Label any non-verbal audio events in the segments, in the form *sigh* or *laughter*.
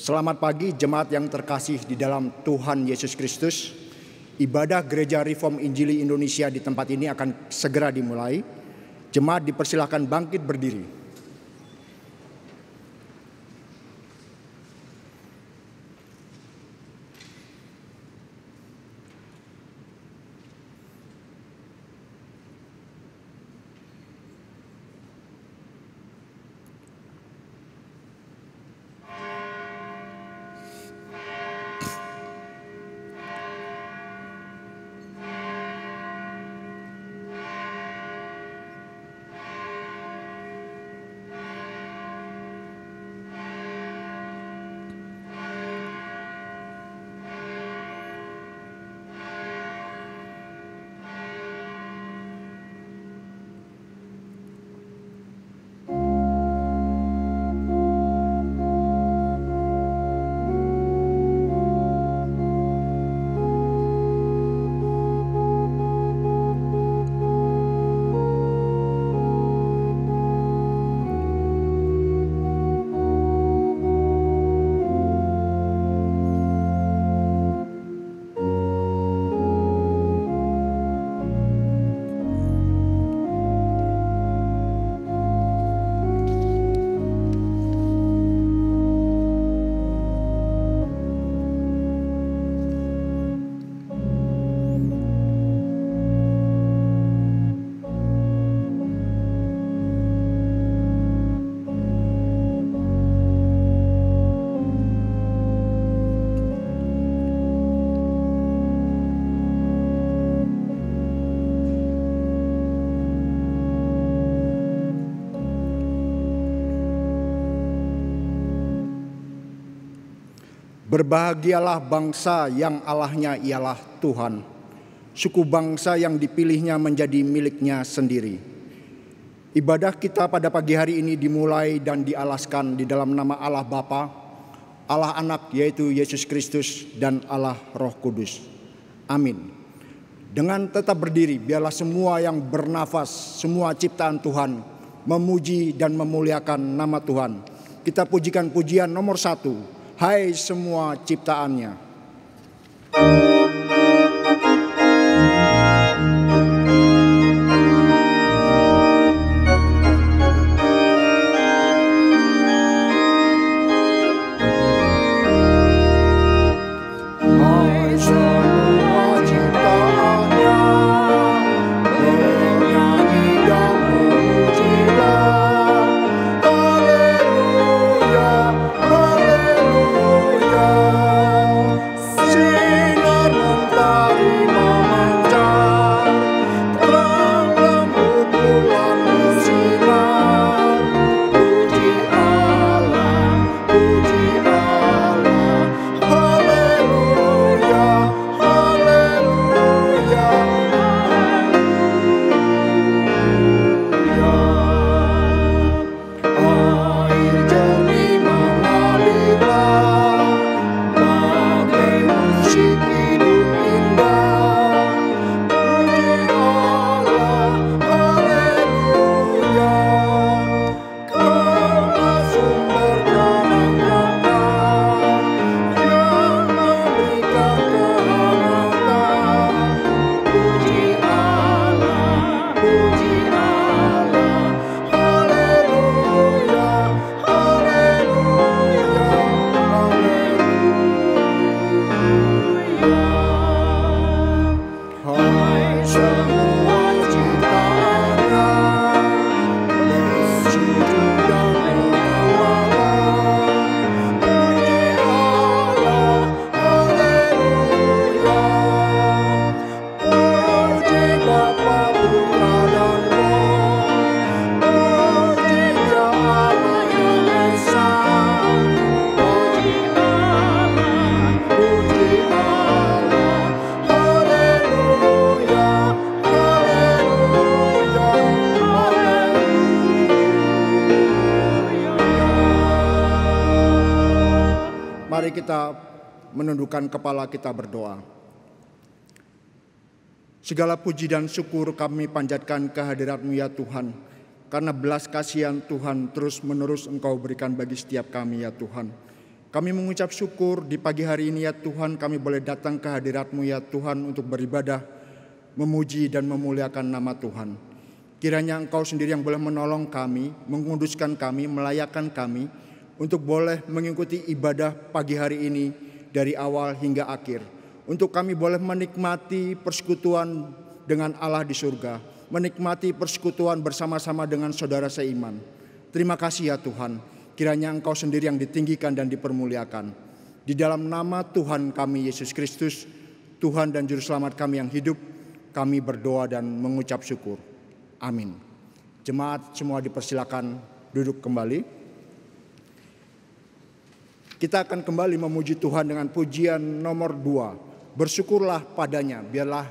Selamat pagi jemaat yang terkasih di dalam Tuhan Yesus Kristus. Ibadah Gereja Reform Injili Indonesia di tempat ini akan segera dimulai. Jemaat dipersilahkan bangkit berdiri. Berbahagialah bangsa yang Allahnya ialah Tuhan, suku bangsa yang dipilihnya menjadi miliknya sendiri. Ibadah kita pada pagi hari ini dimulai dan dialaskan di dalam nama Allah Bapa, Allah Anak yaitu Yesus Kristus dan Allah Roh Kudus. Amin. Dengan tetap berdiri, biarlah semua yang bernafas, semua ciptaan Tuhan, memuji dan memuliakan nama Tuhan. Kita pujikan pujian nomor satu, hai semua ciptaannya. Thank you. kita menundukkan kepala kita berdoa. Segala puji dan syukur kami panjatkan kehadiratmu ya Tuhan, karena belas kasihan Tuhan terus menerus engkau berikan bagi setiap kami ya Tuhan. Kami mengucap syukur di pagi hari ini ya Tuhan, kami boleh datang ke hadiratmu ya Tuhan untuk beribadah, memuji dan memuliakan nama Tuhan. Kiranya engkau sendiri yang boleh menolong kami, menguduskan kami, melayakan kami, untuk boleh mengikuti ibadah pagi hari ini dari awal hingga akhir. Untuk kami boleh menikmati persekutuan dengan Allah di surga, menikmati persekutuan bersama-sama dengan saudara seiman. Terima kasih ya Tuhan, kiranya Engkau sendiri yang ditinggikan dan dipermuliakan. Di dalam nama Tuhan kami Yesus Kristus, Tuhan dan Juru Selamat kami yang hidup, kami berdoa dan mengucap syukur. Amin. Jemaat semua dipersilakan duduk kembali. Kita akan kembali memuji Tuhan dengan pujian nomor dua. Bersyukurlah padanya, biarlah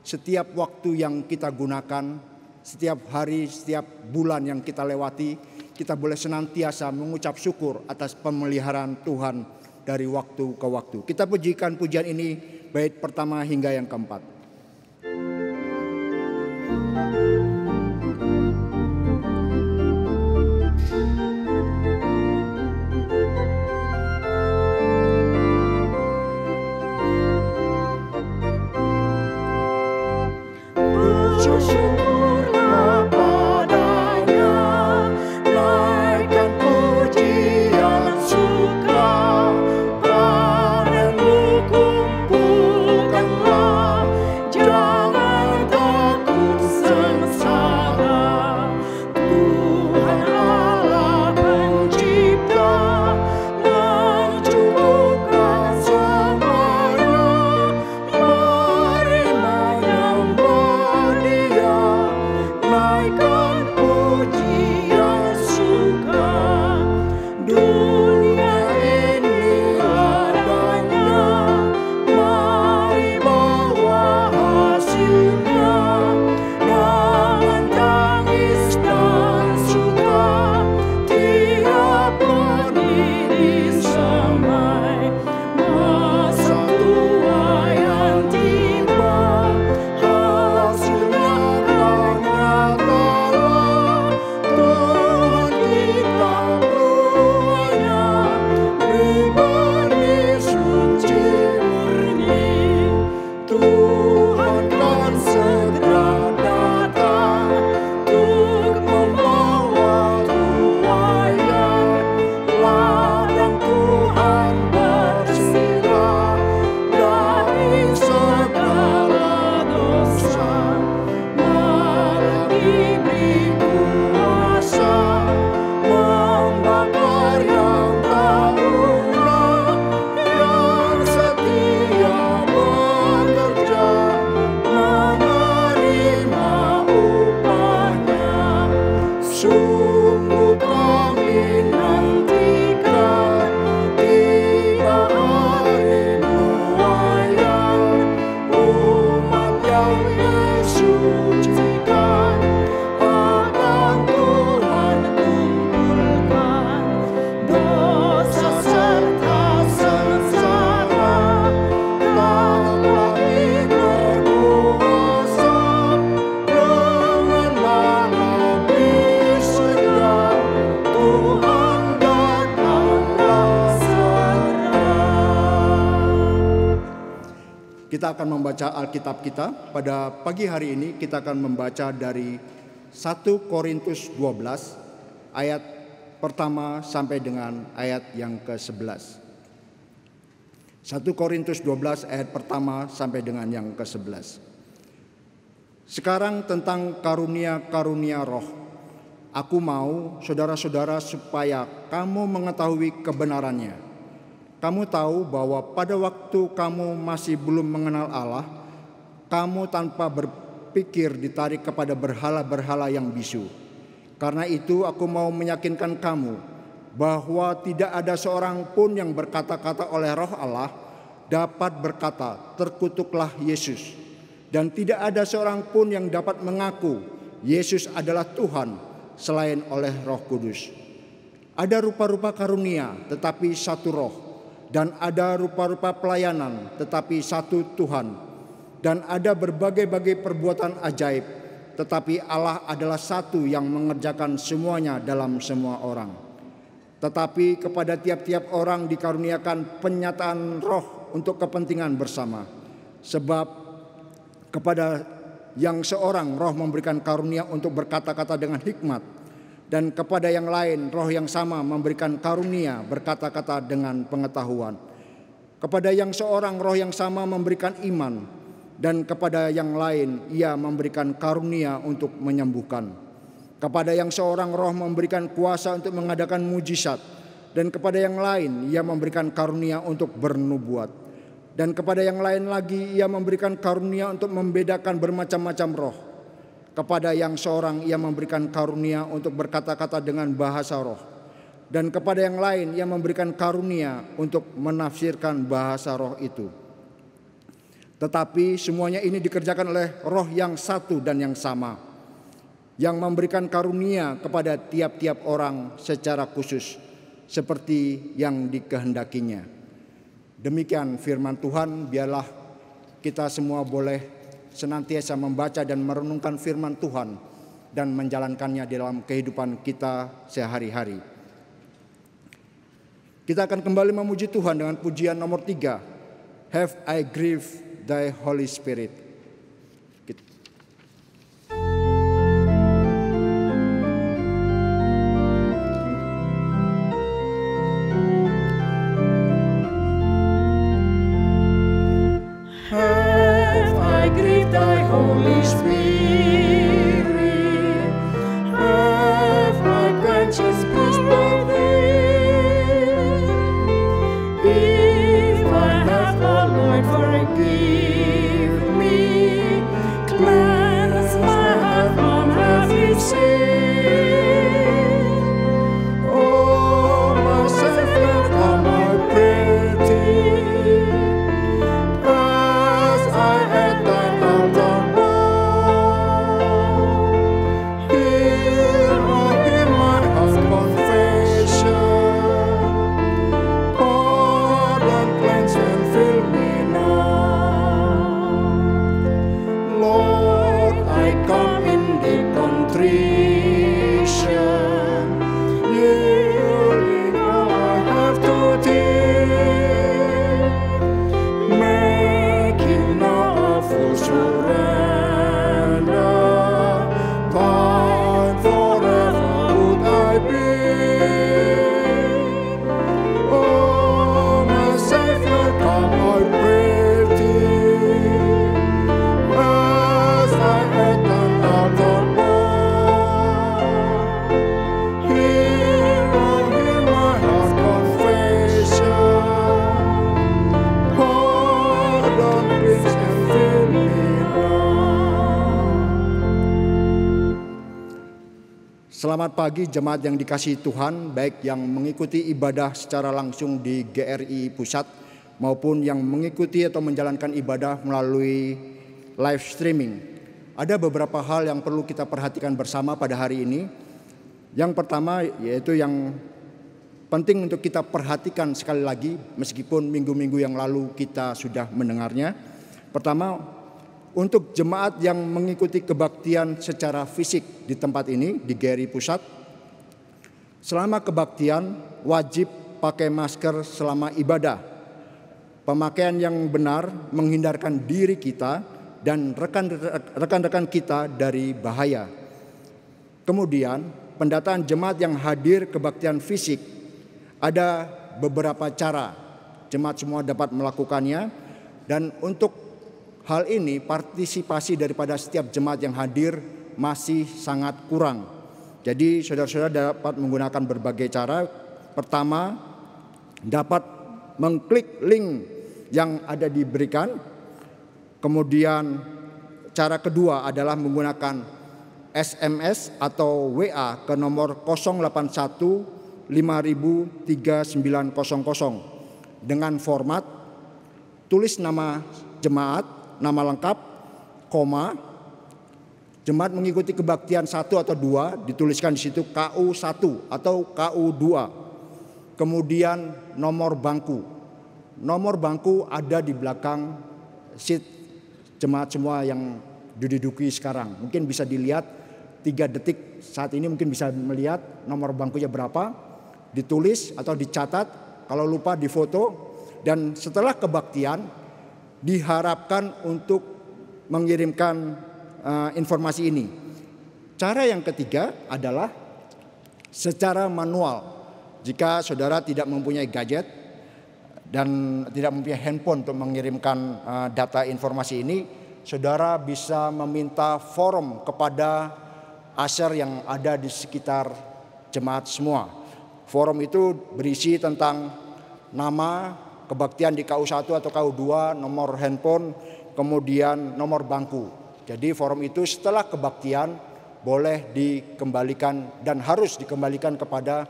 setiap waktu yang kita gunakan, setiap hari, setiap bulan yang kita lewati, kita boleh senantiasa mengucap syukur atas pemeliharaan Tuhan dari waktu ke waktu. Kita pujikan pujian ini bait pertama hingga yang keempat. thank you akan membaca Alkitab kita. Pada pagi hari ini kita akan membaca dari 1 Korintus 12 ayat pertama sampai dengan ayat yang ke-11. 1 Korintus 12 ayat pertama sampai dengan yang ke-11. Sekarang tentang karunia-karunia roh. Aku mau saudara-saudara supaya kamu mengetahui kebenarannya kamu tahu bahwa pada waktu kamu masih belum mengenal Allah, kamu tanpa berpikir ditarik kepada berhala-berhala yang bisu. Karena itu aku mau meyakinkan kamu bahwa tidak ada seorang pun yang berkata-kata oleh roh Allah dapat berkata terkutuklah Yesus. Dan tidak ada seorang pun yang dapat mengaku Yesus adalah Tuhan selain oleh roh kudus. Ada rupa-rupa karunia tetapi satu roh dan ada rupa-rupa pelayanan, tetapi satu Tuhan, dan ada berbagai-bagai perbuatan ajaib, tetapi Allah adalah satu yang mengerjakan semuanya dalam semua orang. Tetapi kepada tiap-tiap orang dikaruniakan penyataan roh untuk kepentingan bersama, sebab kepada yang seorang roh memberikan karunia untuk berkata-kata dengan hikmat dan kepada yang lain roh yang sama memberikan karunia berkata-kata dengan pengetahuan. Kepada yang seorang roh yang sama memberikan iman dan kepada yang lain ia memberikan karunia untuk menyembuhkan. Kepada yang seorang roh memberikan kuasa untuk mengadakan mujizat dan kepada yang lain ia memberikan karunia untuk bernubuat. Dan kepada yang lain lagi ia memberikan karunia untuk membedakan bermacam-macam roh kepada yang seorang ia memberikan karunia untuk berkata-kata dengan bahasa roh. Dan kepada yang lain ia memberikan karunia untuk menafsirkan bahasa roh itu. Tetapi semuanya ini dikerjakan oleh roh yang satu dan yang sama. Yang memberikan karunia kepada tiap-tiap orang secara khusus. Seperti yang dikehendakinya. Demikian firman Tuhan biarlah kita semua boleh senantiasa membaca dan merenungkan firman Tuhan dan menjalankannya dalam kehidupan kita sehari-hari. Kita akan kembali memuji Tuhan dengan pujian nomor tiga, Have I Grieved Thy Holy Spirit. Selamat pagi jemaat yang dikasih Tuhan, baik yang mengikuti ibadah secara langsung di GRI Pusat maupun yang mengikuti atau menjalankan ibadah melalui live streaming. Ada beberapa hal yang perlu kita perhatikan bersama pada hari ini. Yang pertama yaitu yang penting untuk kita perhatikan sekali lagi meskipun minggu-minggu yang lalu kita sudah mendengarnya. Pertama, untuk jemaat yang mengikuti kebaktian secara fisik di tempat ini di Gary Pusat. Selama kebaktian wajib pakai masker selama ibadah. Pemakaian yang benar menghindarkan diri kita dan rekan-rekan kita dari bahaya. Kemudian pendataan jemaat yang hadir kebaktian fisik ada beberapa cara jemaat semua dapat melakukannya dan untuk Hal ini partisipasi daripada setiap jemaat yang hadir masih sangat kurang. Jadi saudara-saudara dapat menggunakan berbagai cara. Pertama, dapat mengklik link yang ada diberikan. Kemudian cara kedua adalah menggunakan SMS atau WA ke nomor 081 53000 dengan format tulis nama jemaat nama lengkap, koma, jemaat mengikuti kebaktian satu atau dua, dituliskan di situ KU 1 atau KU 2. Kemudian nomor bangku. Nomor bangku ada di belakang seat jemaat semua yang diduduki sekarang. Mungkin bisa dilihat tiga detik saat ini mungkin bisa melihat nomor bangkunya berapa, ditulis atau dicatat, kalau lupa difoto, dan setelah kebaktian diharapkan untuk mengirimkan eh, informasi ini. Cara yang ketiga adalah secara manual. Jika saudara tidak mempunyai gadget dan tidak mempunyai handphone untuk mengirimkan eh, data informasi ini, saudara bisa meminta forum kepada asher yang ada di sekitar jemaat semua. Forum itu berisi tentang nama, kebaktian di KU1 atau KU2, nomor handphone, kemudian nomor bangku. Jadi forum itu setelah kebaktian boleh dikembalikan dan harus dikembalikan kepada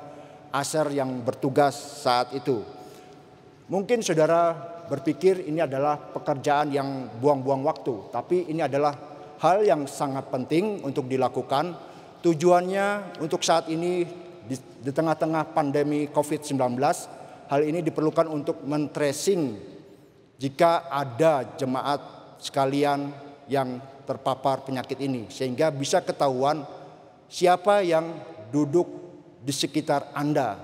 aser yang bertugas saat itu. Mungkin saudara berpikir ini adalah pekerjaan yang buang-buang waktu, tapi ini adalah hal yang sangat penting untuk dilakukan. Tujuannya untuk saat ini di, tengah-tengah pandemi COVID-19 hal ini diperlukan untuk men-tracing jika ada jemaat sekalian yang terpapar penyakit ini sehingga bisa ketahuan siapa yang duduk di sekitar Anda.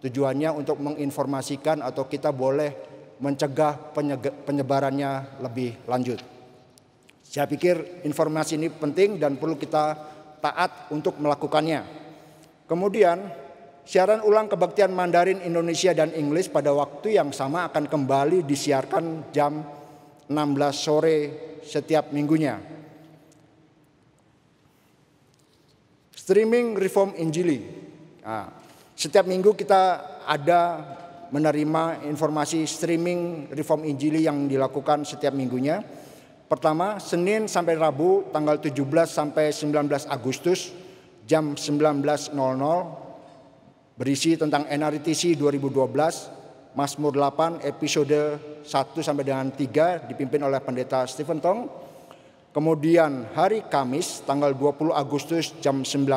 Tujuannya untuk menginformasikan atau kita boleh mencegah penyebarannya lebih lanjut. Saya pikir informasi ini penting dan perlu kita taat untuk melakukannya. Kemudian Siaran ulang kebaktian Mandarin Indonesia dan Inggris pada waktu yang sama akan kembali disiarkan jam 16 sore setiap minggunya. Streaming Reform Injili. Nah, setiap minggu kita ada menerima informasi streaming Reform Injili yang dilakukan setiap minggunya. Pertama, Senin sampai Rabu tanggal 17 sampai 19 Agustus jam 19.00 berisi tentang NRTC 2012, Masmur 8 episode 1 sampai dengan 3 dipimpin oleh Pendeta Stephen Tong. Kemudian hari Kamis tanggal 20 Agustus jam 19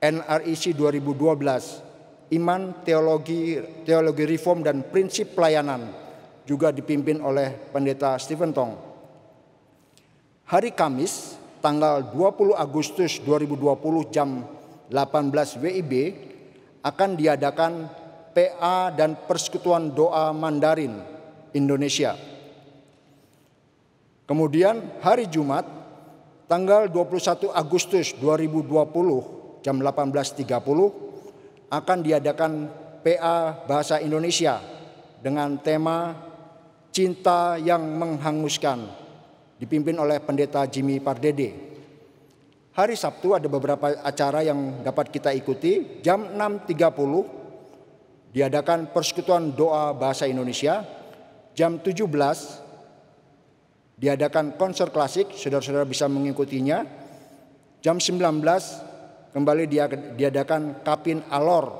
NRIC 2012 Iman Teologi Teologi Reform dan Prinsip Pelayanan juga dipimpin oleh Pendeta Stephen Tong. Hari Kamis tanggal 20 Agustus 2020 jam 18 WIB akan diadakan PA dan Persekutuan Doa Mandarin Indonesia. Kemudian hari Jumat tanggal 21 Agustus 2020 jam 18.30 akan diadakan PA Bahasa Indonesia dengan tema Cinta yang Menghanguskan dipimpin oleh Pendeta Jimmy Pardede. Hari Sabtu ada beberapa acara yang dapat kita ikuti. Jam 6.30 diadakan persekutuan doa bahasa Indonesia. Jam 17 diadakan konser klasik, saudara-saudara bisa mengikutinya. Jam 19 kembali diadakan kapin alor.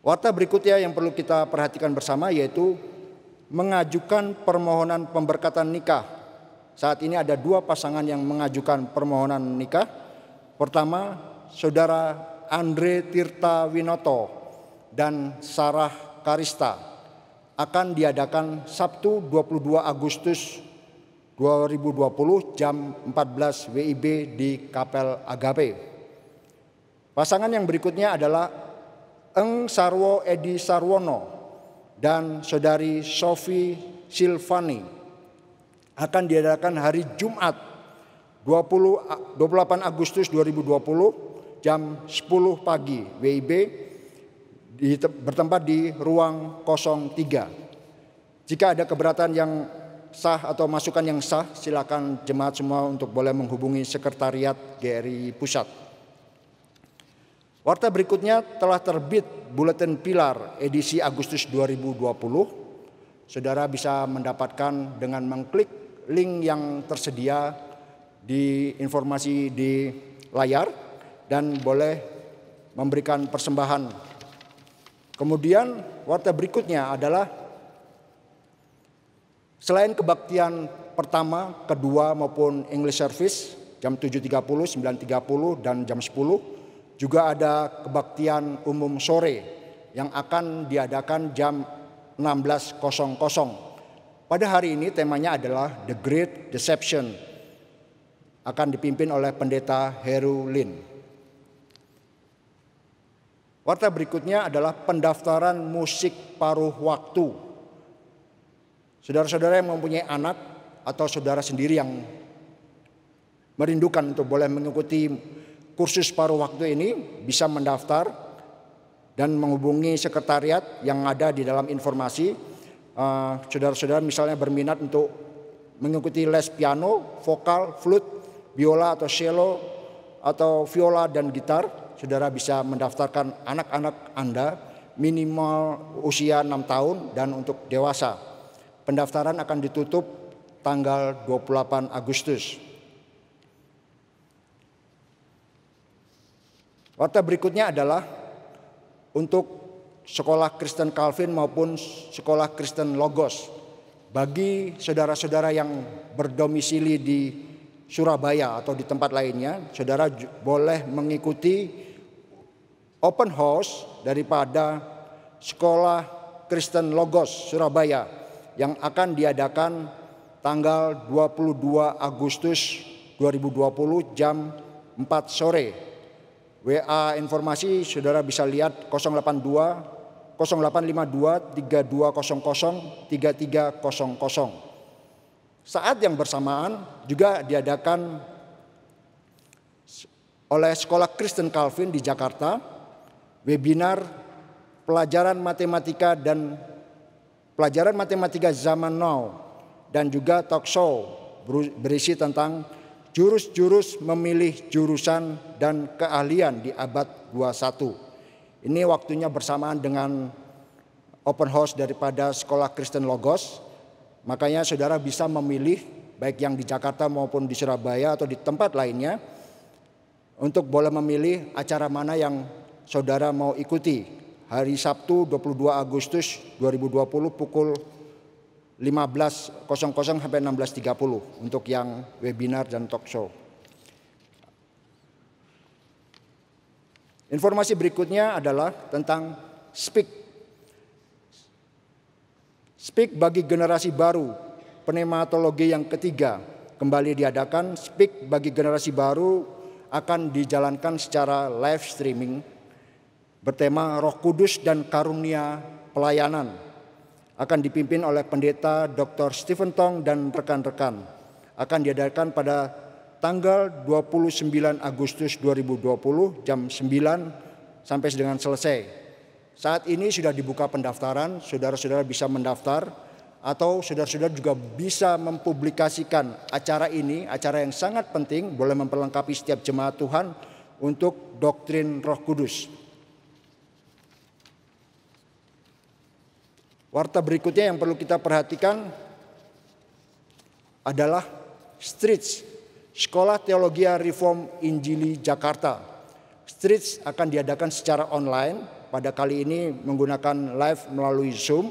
Warta berikutnya yang perlu kita perhatikan bersama yaitu mengajukan permohonan pemberkatan nikah saat ini ada dua pasangan yang mengajukan permohonan nikah. Pertama, Saudara Andre Tirta Winoto dan Sarah Karista akan diadakan Sabtu 22 Agustus 2020 jam 14 WIB di Kapel Agape. Pasangan yang berikutnya adalah Eng Sarwo Edi Sarwono dan Saudari Sofi Silvani akan diadakan hari Jumat 20, 28 Agustus 2020 jam 10 pagi WIB di, bertempat di ruang 03. Jika ada keberatan yang sah atau masukan yang sah, silakan jemaat semua untuk boleh menghubungi sekretariat GRI Pusat. Warta berikutnya telah terbit Buletin Pilar edisi Agustus 2020. Saudara bisa mendapatkan dengan mengklik link yang tersedia di informasi di layar dan boleh memberikan persembahan. Kemudian warta berikutnya adalah selain kebaktian pertama, kedua maupun English service jam 7.30, 9.30 dan jam 10 juga ada kebaktian umum sore yang akan diadakan jam 16.00 pada hari ini temanya adalah The Great Deception. Akan dipimpin oleh pendeta Heru Lin. Warta berikutnya adalah pendaftaran musik paruh waktu. Saudara-saudara yang mempunyai anak atau saudara sendiri yang merindukan untuk boleh mengikuti kursus paruh waktu ini bisa mendaftar dan menghubungi sekretariat yang ada di dalam informasi Eh, saudara-saudara uh, misalnya berminat untuk mengikuti les piano, vokal, flute, biola atau cello atau viola dan gitar, saudara bisa mendaftarkan anak-anak Anda minimal usia 6 tahun dan untuk dewasa. Pendaftaran akan ditutup tanggal 28 Agustus. Warta berikutnya adalah untuk sekolah Kristen Calvin maupun sekolah Kristen Logos. Bagi saudara-saudara yang berdomisili di Surabaya atau di tempat lainnya, saudara boleh mengikuti open house daripada sekolah Kristen Logos Surabaya yang akan diadakan tanggal 22 Agustus 2020 jam 4 sore. WA informasi saudara bisa lihat 082 0852 3200 3300. Saat yang bersamaan juga diadakan oleh Sekolah Kristen Calvin di Jakarta webinar pelajaran matematika dan pelajaran matematika zaman now dan juga talk show berisi tentang jurus-jurus memilih jurusan dan keahlian di abad 21. Ini waktunya bersamaan dengan open house daripada Sekolah Kristen Logos. Makanya saudara bisa memilih baik yang di Jakarta maupun di Surabaya atau di tempat lainnya untuk boleh memilih acara mana yang saudara mau ikuti. Hari Sabtu 22 Agustus 2020 pukul 15.00 sampai 16.30 untuk yang webinar dan talk show. Informasi berikutnya adalah tentang speak. Speak bagi generasi baru, penematologi yang ketiga kembali diadakan. Speak bagi generasi baru akan dijalankan secara live streaming bertema Roh Kudus dan Karunia Pelayanan akan dipimpin oleh pendeta Dr. Stephen Tong dan rekan-rekan akan diadakan pada tanggal 29 Agustus 2020 jam 9 sampai dengan selesai. Saat ini sudah dibuka pendaftaran, saudara-saudara bisa mendaftar atau saudara-saudara juga bisa mempublikasikan acara ini, acara yang sangat penting boleh memperlengkapi setiap jemaat Tuhan untuk doktrin Roh Kudus. Warta berikutnya yang perlu kita perhatikan adalah streets Sekolah Teologia Reform Injili Jakarta. Streets akan diadakan secara online pada kali ini menggunakan live melalui Zoom.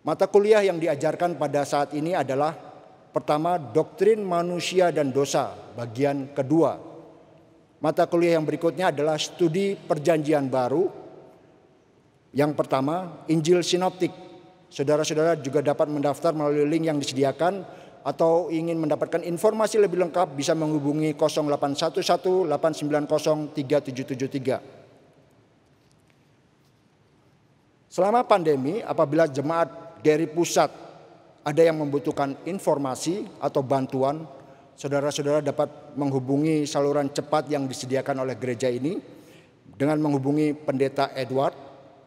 Mata kuliah yang diajarkan pada saat ini adalah pertama doktrin manusia dan dosa bagian kedua. Mata kuliah yang berikutnya adalah studi perjanjian baru. Yang pertama Injil Sinoptik. Saudara-saudara juga dapat mendaftar melalui link yang disediakan atau ingin mendapatkan informasi lebih lengkap bisa menghubungi 0811 890 3773. Selama pandemi, apabila jemaat dari pusat ada yang membutuhkan informasi atau bantuan, saudara-saudara dapat menghubungi saluran cepat yang disediakan oleh gereja ini dengan menghubungi Pendeta Edward,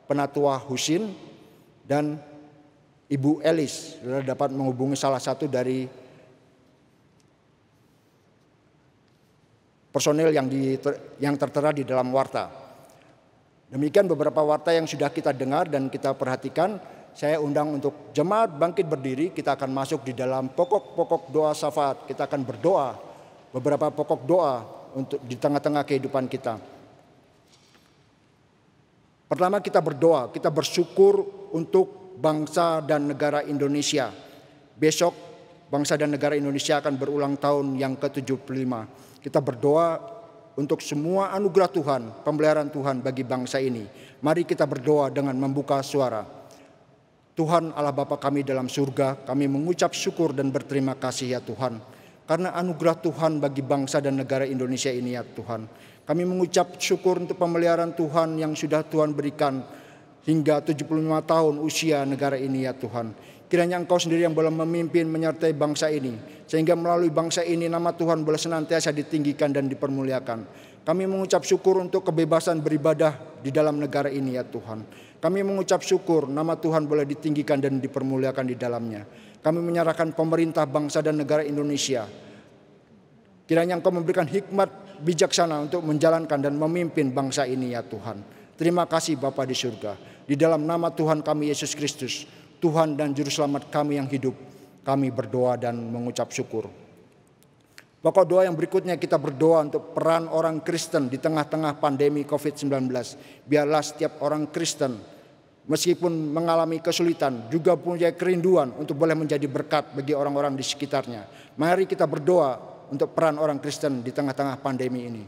Penatua Husin, dan Ibu Elis, saudara dapat menghubungi salah satu dari personil yang, di, yang tertera di dalam warta. Demikian beberapa warta yang sudah kita dengar dan kita perhatikan. Saya undang untuk jemaat bangkit berdiri, kita akan masuk di dalam pokok-pokok doa syafaat. Kita akan berdoa beberapa pokok doa untuk di tengah-tengah kehidupan kita. Pertama kita berdoa, kita bersyukur untuk bangsa dan negara Indonesia. Besok bangsa dan negara Indonesia akan berulang tahun yang ke-75. Kita berdoa untuk semua anugerah Tuhan, pemeliharaan Tuhan bagi bangsa ini. Mari kita berdoa dengan membuka suara. Tuhan Allah Bapa kami dalam surga, kami mengucap syukur dan berterima kasih ya Tuhan. Karena anugerah Tuhan bagi bangsa dan negara Indonesia ini ya Tuhan. Kami mengucap syukur untuk pemeliharaan Tuhan yang sudah Tuhan berikan hingga 75 tahun usia negara ini ya Tuhan. Kiranya Engkau sendiri yang boleh memimpin menyertai bangsa ini. Sehingga melalui bangsa ini nama Tuhan boleh senantiasa ditinggikan dan dipermuliakan. Kami mengucap syukur untuk kebebasan beribadah di dalam negara ini ya Tuhan. Kami mengucap syukur nama Tuhan boleh ditinggikan dan dipermuliakan di dalamnya. Kami menyerahkan pemerintah bangsa dan negara Indonesia. Kiranya Engkau memberikan hikmat bijaksana untuk menjalankan dan memimpin bangsa ini ya Tuhan. Terima kasih Bapa di surga. Di dalam nama Tuhan kami Yesus Kristus, Tuhan dan Juru Selamat kami yang hidup, kami berdoa dan mengucap syukur. Pokok doa yang berikutnya kita berdoa untuk peran orang Kristen di tengah-tengah pandemi COVID-19. Biarlah setiap orang Kristen meskipun mengalami kesulitan juga punya kerinduan untuk boleh menjadi berkat bagi orang-orang di sekitarnya. Mari kita berdoa untuk peran orang Kristen di tengah-tengah pandemi ini.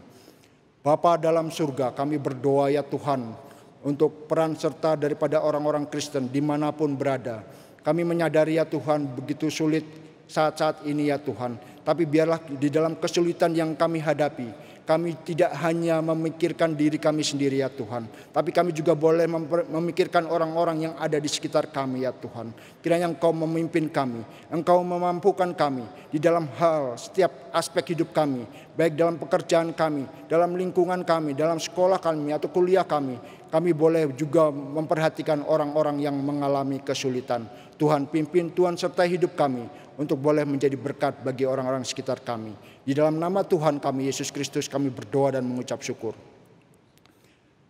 Bapa dalam surga kami berdoa ya Tuhan untuk peran serta daripada orang-orang Kristen dimanapun berada. Kami menyadari ya Tuhan begitu sulit saat-saat ini ya Tuhan. Tapi biarlah di dalam kesulitan yang kami hadapi, kami tidak hanya memikirkan diri kami sendiri ya Tuhan. Tapi kami juga boleh memikirkan orang-orang yang ada di sekitar kami ya Tuhan. Kiranya Engkau memimpin kami. Engkau memampukan kami di dalam hal setiap aspek hidup kami. Baik dalam pekerjaan kami, dalam lingkungan kami, dalam sekolah kami atau kuliah kami. Kami boleh juga memperhatikan orang-orang yang mengalami kesulitan Tuhan pimpin, Tuhan sertai hidup kami untuk boleh menjadi berkat bagi orang-orang sekitar kami. Di dalam nama Tuhan kami, Yesus Kristus, kami berdoa dan mengucap syukur.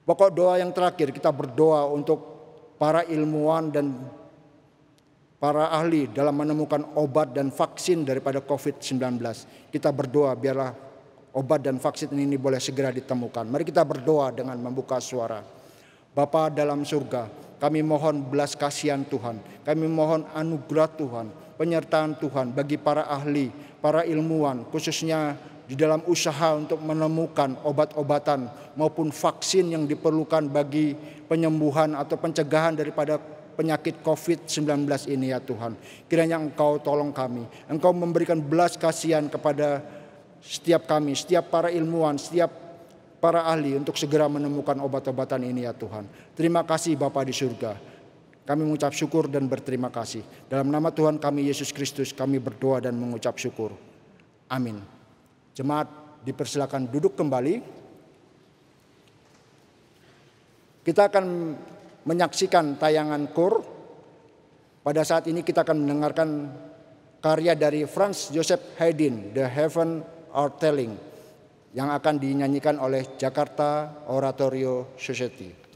Pokok doa yang terakhir, kita berdoa untuk para ilmuwan dan para ahli dalam menemukan obat dan vaksin daripada COVID-19. Kita berdoa biarlah obat dan vaksin ini boleh segera ditemukan. Mari kita berdoa dengan membuka suara. Bapa dalam surga, kami mohon belas kasihan Tuhan. Kami mohon anugerah Tuhan, penyertaan Tuhan bagi para ahli, para ilmuwan, khususnya di dalam usaha untuk menemukan obat-obatan maupun vaksin yang diperlukan bagi penyembuhan atau pencegahan daripada penyakit COVID-19 ini ya Tuhan. Kiranya Engkau tolong kami. Engkau memberikan belas kasihan kepada setiap kami, setiap para ilmuwan, setiap para ahli untuk segera menemukan obat-obatan ini ya Tuhan. Terima kasih Bapak di surga. Kami mengucap syukur dan berterima kasih. Dalam nama Tuhan kami Yesus Kristus kami berdoa dan mengucap syukur. Amin. Jemaat dipersilakan duduk kembali. Kita akan menyaksikan tayangan KUR. Pada saat ini kita akan mendengarkan karya dari Franz Joseph Haydn, The Heaven Are Telling yang akan dinyanyikan oleh Jakarta Oratorio Society.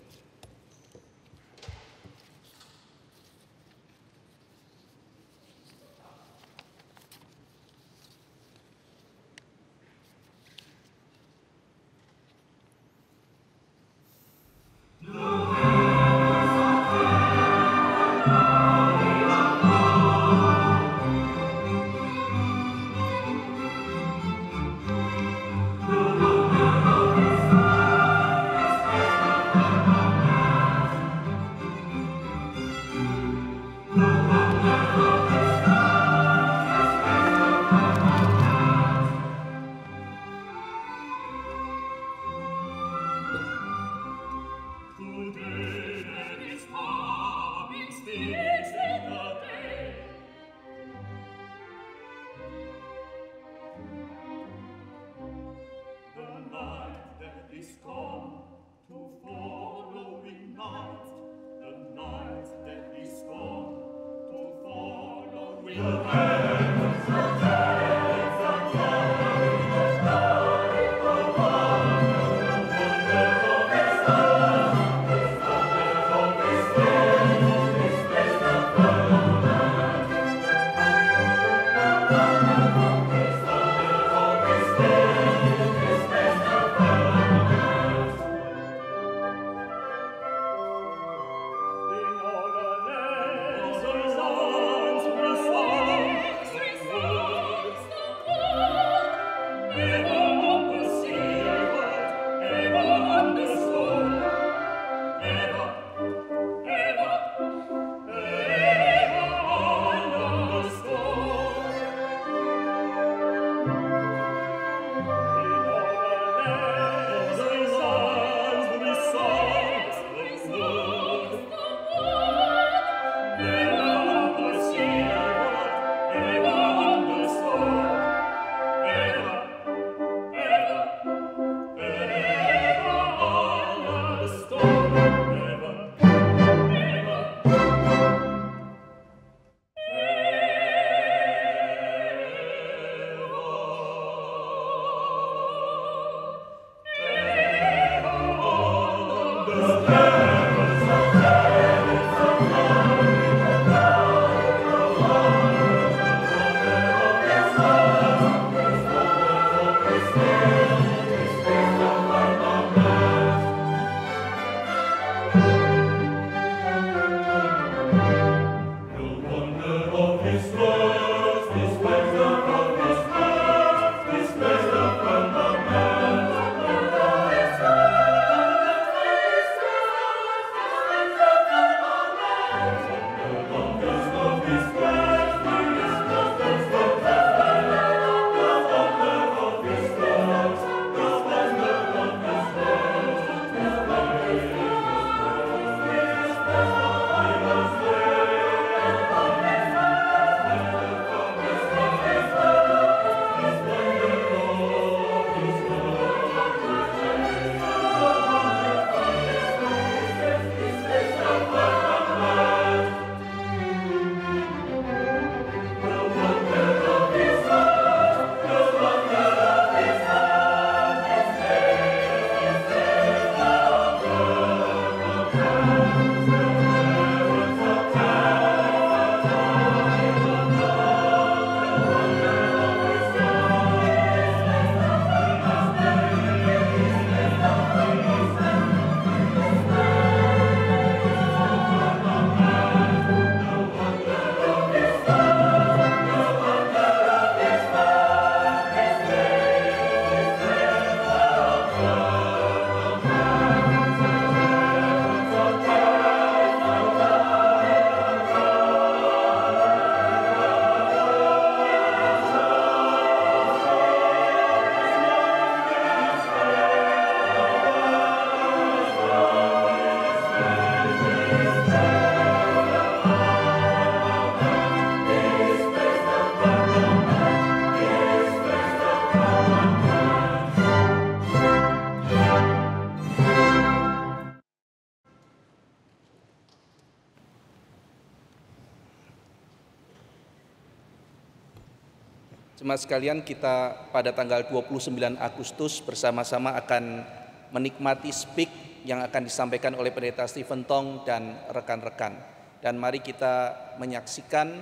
Jemaat sekalian, kita pada tanggal 29 Agustus bersama-sama akan menikmati speak yang akan disampaikan oleh Pendeta Stephen Tong dan rekan-rekan. Dan mari kita menyaksikan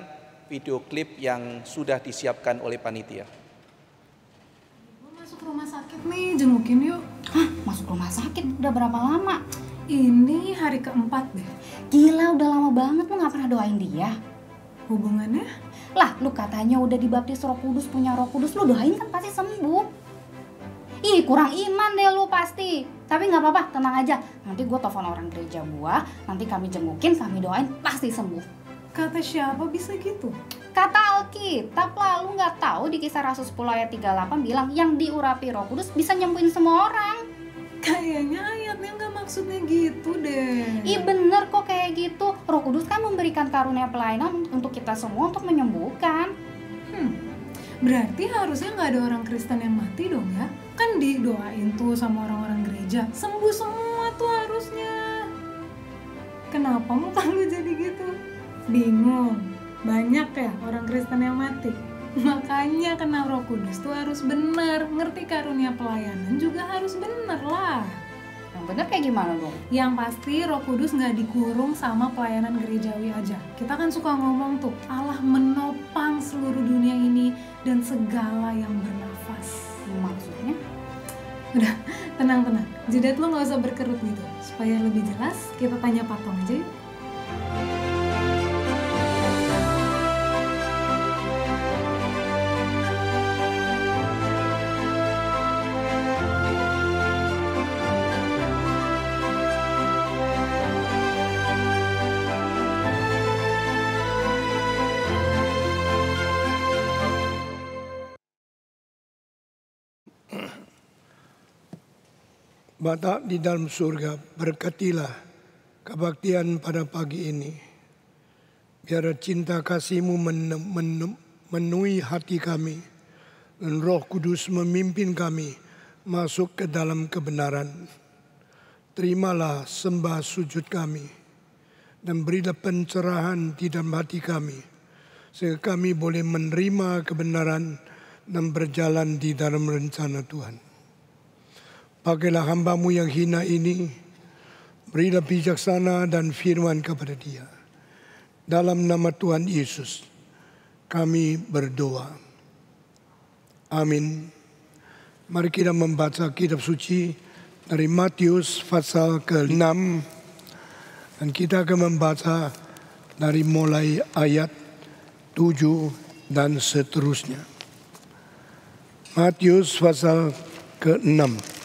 video klip yang sudah disiapkan oleh panitia. Masuk rumah sakit nih, jengukin yuk. Hah, masuk rumah sakit? Udah berapa lama? Ini hari keempat deh. Gila, udah lama banget lo gak pernah doain dia. Hubungannya? Lah, lu katanya udah dibaptis roh kudus, punya roh kudus, lu doain kan pasti sembuh. Ih, kurang iman deh lu pasti. Tapi nggak apa-apa, tenang aja. Nanti gue telepon orang gereja gua, nanti kami jengukin, kami doain, pasti sembuh. Kata siapa bisa gitu? Kata Alkitab lalu nggak tahu di kisah Rasul 10 ayat 38 bilang yang diurapi roh kudus bisa nyembuhin semua orang. Kayaknya ayatnya nggak maksudnya gitu deh. Iya bener kok kayak gitu. Roh Kudus kan memberikan karunia pelayanan untuk kita semua untuk menyembuhkan. Hmm, berarti harusnya nggak ada orang Kristen yang mati dong ya? Kan didoain tuh sama orang-orang gereja, sembuh semua tuh harusnya. Kenapa muka lu jadi gitu? Bingung. Banyak ya orang Kristen yang mati? *laughs* Makanya kenal roh kudus tuh harus benar. Ngerti karunia pelayanan juga harus benar lah. Yang benar kayak gimana, dong? Yang pasti roh kudus nggak dikurung sama pelayanan gerejawi aja. Kita kan suka ngomong tuh, Allah menopang seluruh dunia ini dan segala yang bernafas. Maksudnya? Udah, tenang-tenang. *laughs* Jidat lo nggak usah berkerut gitu. Supaya lebih jelas, kita tanya patong aja yuk. Bata di dalam surga, berkatilah kebaktian pada pagi ini. Biar cinta kasihmu men men hati kami. Dan roh kudus memimpin kami masuk ke dalam kebenaran. Terimalah sembah sujud kami. Dan berilah pencerahan di dalam hati kami. Sehingga kami boleh menerima kebenaran dan berjalan di dalam rencana Tuhan. Pakailah hambamu yang hina ini, berilah bijaksana dan firman kepada dia. Dalam nama Tuhan Yesus, kami berdoa. Amin. Mari kita membaca kitab suci dari Matius pasal ke-6 dan kita akan membaca dari mulai ayat 7 dan seterusnya. Matius pasal ke-6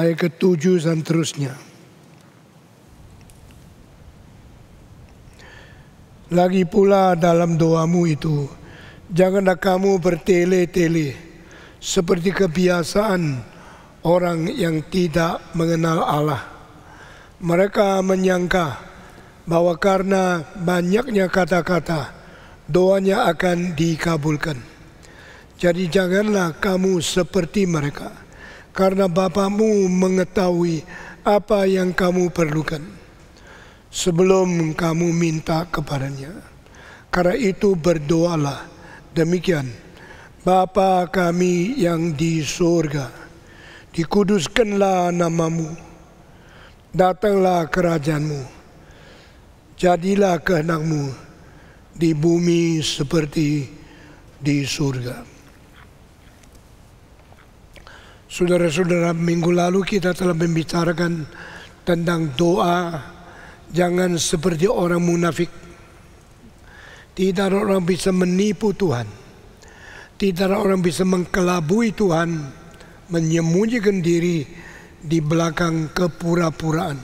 ayat ke-7 dan terusnya. Lagi pula dalam doamu itu, janganlah kamu bertele-tele seperti kebiasaan orang yang tidak mengenal Allah. Mereka menyangka bahwa karena banyaknya kata-kata, doanya akan dikabulkan. Jadi janganlah kamu seperti mereka karena Bapamu mengetahui apa yang kamu perlukan sebelum kamu minta kepadanya. Karena itu berdoalah demikian. Bapa kami yang di surga, dikuduskanlah namamu, datanglah kerajaanmu, jadilah kehendakmu di bumi seperti di surga. Saudara-saudara, minggu lalu kita telah membicarakan tentang doa. Jangan seperti orang munafik. Tidak ada orang bisa menipu Tuhan. Tidak ada orang bisa mengkelabui Tuhan, menyembunyikan diri di belakang kepura-puraan.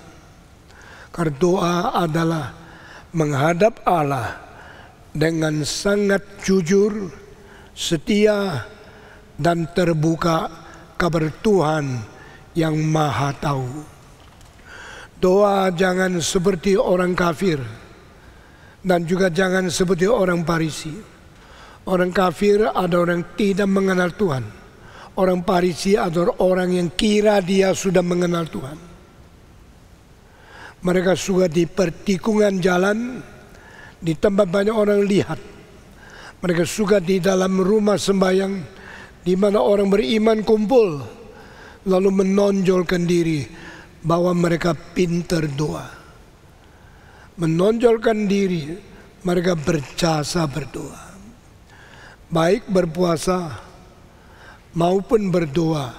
Karena doa adalah menghadap Allah dengan sangat jujur, setia, dan terbuka kabar Tuhan yang maha tahu. Doa jangan seperti orang kafir dan juga jangan seperti orang Parisi. Orang kafir ada orang yang tidak mengenal Tuhan. Orang Parisi ada orang yang kira dia sudah mengenal Tuhan. Mereka suka di pertikungan jalan, di tempat banyak orang lihat. Mereka suka di dalam rumah sembahyang, di mana orang beriman kumpul lalu menonjolkan diri bahwa mereka pinter doa. Menonjolkan diri mereka berjasa berdoa. Baik berpuasa maupun berdoa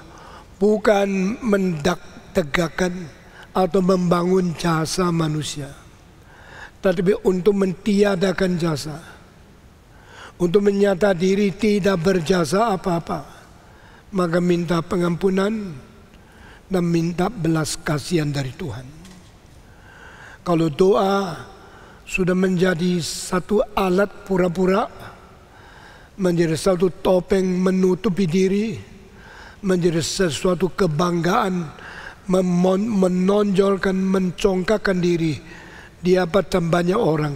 bukan mendak tegakan atau membangun jasa manusia tetapi untuk mentiadakan jasa untuk menyata diri tidak berjasa apa-apa maka minta pengampunan dan minta belas kasihan dari Tuhan. Kalau doa sudah menjadi satu alat pura-pura, menjadi satu topeng menutupi diri, menjadi sesuatu kebanggaan, menonjolkan, mencongkakkan diri di hadapan banyak orang,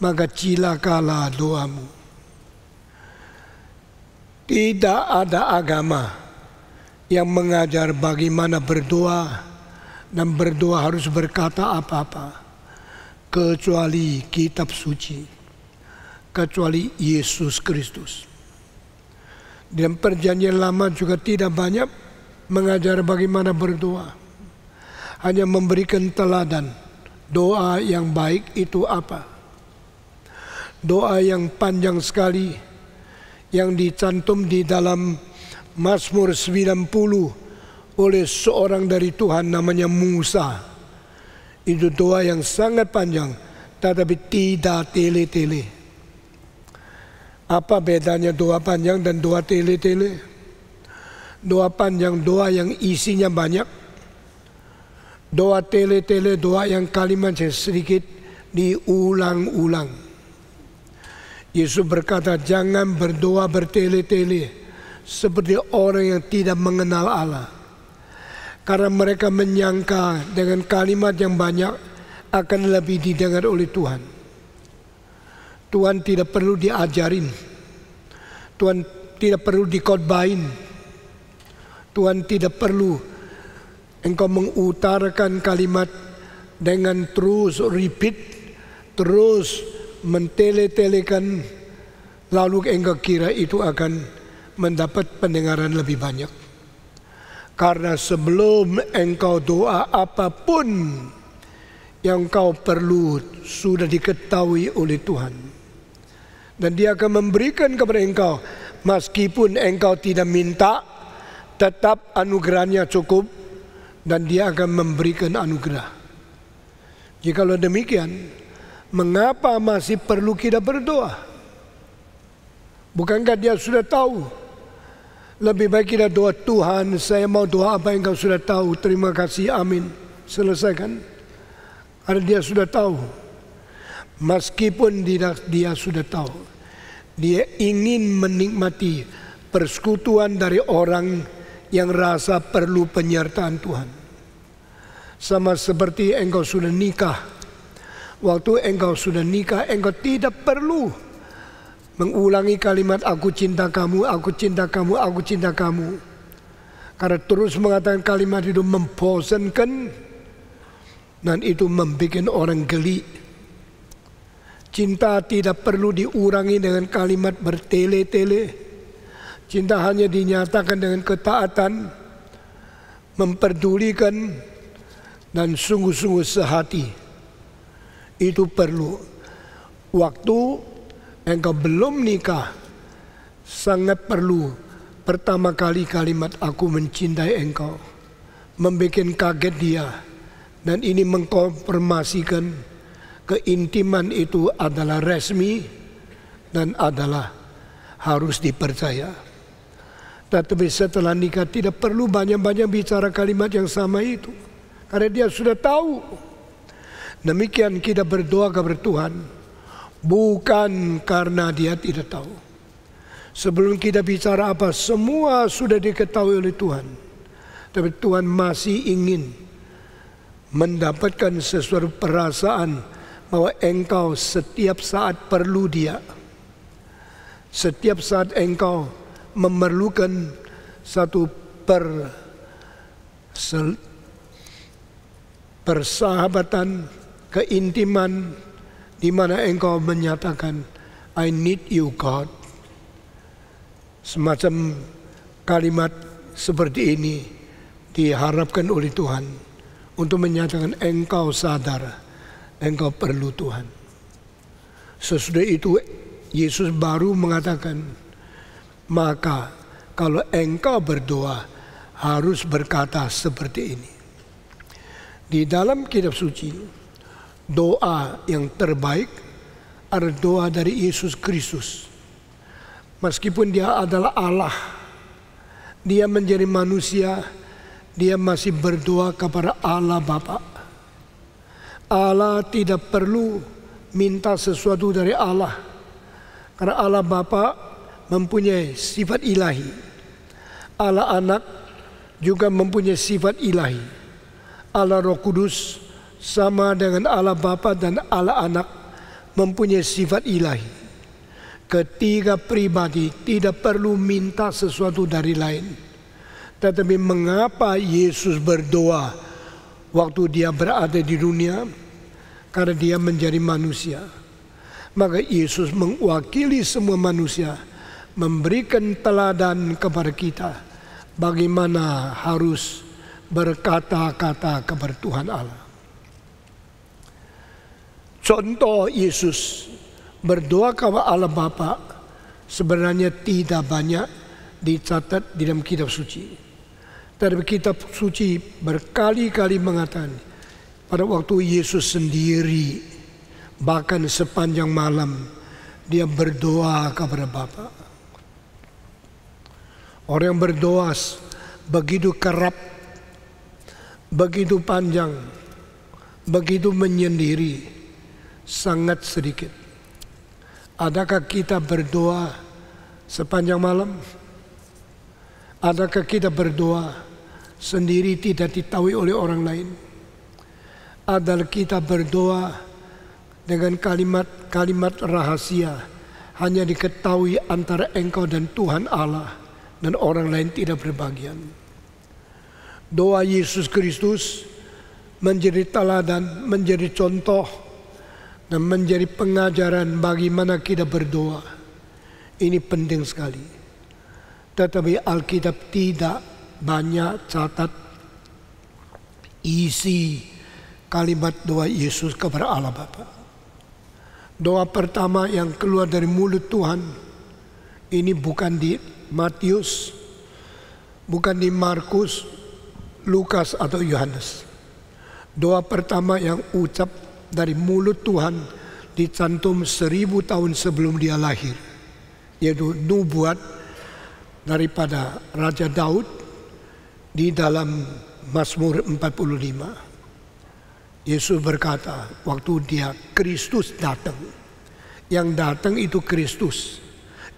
maka cilakalah doamu. Tidak ada agama yang mengajar bagaimana berdoa dan berdoa harus berkata apa-apa kecuali kitab suci kecuali Yesus Kristus. Dan perjanjian lama juga tidak banyak mengajar bagaimana berdoa. Hanya memberikan teladan doa yang baik itu apa. Doa yang panjang sekali yang dicantum di dalam Mazmur 90 oleh seorang dari Tuhan namanya Musa. Itu doa yang sangat panjang tetapi tidak tele-tele. Apa bedanya doa panjang dan doa tele-tele? Doa panjang doa yang isinya banyak. Doa tele-tele doa yang kalimatnya sedikit diulang-ulang. Yesus berkata, "Jangan berdoa bertele-tele seperti orang yang tidak mengenal Allah." Karena mereka menyangka dengan kalimat yang banyak akan lebih didengar oleh Tuhan. Tuhan tidak perlu diajarin. Tuhan tidak perlu dikotbahin. Tuhan tidak perlu engkau mengutarakan kalimat dengan terus repeat, terus mentele-telekan lalu engkau kira itu akan mendapat pendengaran lebih banyak. Karena sebelum engkau doa apapun yang kau perlu sudah diketahui oleh Tuhan. Dan dia akan memberikan kepada engkau meskipun engkau tidak minta tetap anugerahnya cukup dan dia akan memberikan anugerah. Jikalau demikian, Mengapa masih perlu kita berdoa? Bukankah dia sudah tahu? Lebih baik kita doa Tuhan, saya mau doa apa yang kau sudah tahu. Terima kasih, amin. Selesaikan. Ada dia sudah tahu. Meskipun dia, dia sudah tahu. Dia ingin menikmati persekutuan dari orang yang rasa perlu penyertaan Tuhan. Sama seperti engkau sudah nikah, Waktu engkau sudah nikah, engkau tidak perlu mengulangi kalimat aku cinta kamu, aku cinta kamu, aku cinta kamu. Karena terus mengatakan kalimat itu membosankan dan itu membuat orang geli. Cinta tidak perlu diurangi dengan kalimat bertele-tele. Cinta hanya dinyatakan dengan ketaatan, memperdulikan dan sungguh-sungguh sehati itu perlu waktu engkau belum nikah sangat perlu pertama kali kalimat aku mencintai engkau membuat kaget dia dan ini mengkonfirmasikan keintiman itu adalah resmi dan adalah harus dipercaya. Tetapi setelah nikah tidak perlu banyak-banyak bicara kalimat yang sama itu. Karena dia sudah tahu Demikian kita berdoa kepada Tuhan bukan karena dia tidak tahu. Sebelum kita bicara apa, semua sudah diketahui oleh Tuhan. Tapi Tuhan masih ingin mendapatkan sesuatu perasaan bahwa engkau setiap saat perlu dia. Setiap saat engkau memerlukan satu per persahabatan keintiman di mana engkau menyatakan I need you God. Semacam kalimat seperti ini diharapkan oleh Tuhan untuk menyatakan engkau sadar engkau perlu Tuhan. Sesudah itu Yesus baru mengatakan maka kalau engkau berdoa harus berkata seperti ini. Di dalam kitab suci doa yang terbaik adalah doa dari Yesus Kristus. Meskipun dia adalah Allah, dia menjadi manusia, dia masih berdoa kepada Allah Bapa. Allah tidak perlu minta sesuatu dari Allah. Karena Allah Bapa mempunyai sifat ilahi. Allah Anak juga mempunyai sifat ilahi. Allah Roh Kudus sama dengan Allah Bapa dan Allah Anak mempunyai sifat ilahi. Ketiga pribadi tidak perlu minta sesuatu dari lain. Tetapi mengapa Yesus berdoa waktu dia berada di dunia? Karena dia menjadi manusia. Maka Yesus mewakili semua manusia memberikan teladan kepada kita bagaimana harus berkata-kata kepada Tuhan Allah. Contoh Yesus berdoa kepada Allah Bapa sebenarnya tidak banyak dicatat di dalam kitab suci. Tapi kitab suci berkali-kali mengatakan pada waktu Yesus sendiri bahkan sepanjang malam dia berdoa kepada Bapa. Orang yang berdoa begitu kerap, begitu panjang, begitu menyendiri, sangat sedikit. Adakah kita berdoa sepanjang malam? Adakah kita berdoa sendiri tidak diketahui oleh orang lain? Adalah kita berdoa dengan kalimat-kalimat rahasia hanya diketahui antara engkau dan Tuhan Allah dan orang lain tidak berbagian. Doa Yesus Kristus menjadi teladan, menjadi contoh dan menjadi pengajaran bagaimana kita berdoa. Ini penting sekali. Tetapi Alkitab tidak banyak catat isi kalimat doa Yesus kepada Allah Bapa. Doa pertama yang keluar dari mulut Tuhan ini bukan di Matius, bukan di Markus, Lukas atau Yohanes. Doa pertama yang ucap dari mulut Tuhan dicantum seribu tahun sebelum dia lahir. Yaitu nubuat daripada Raja Daud di dalam Mazmur 45. Yesus berkata waktu dia Kristus datang. Yang datang itu Kristus.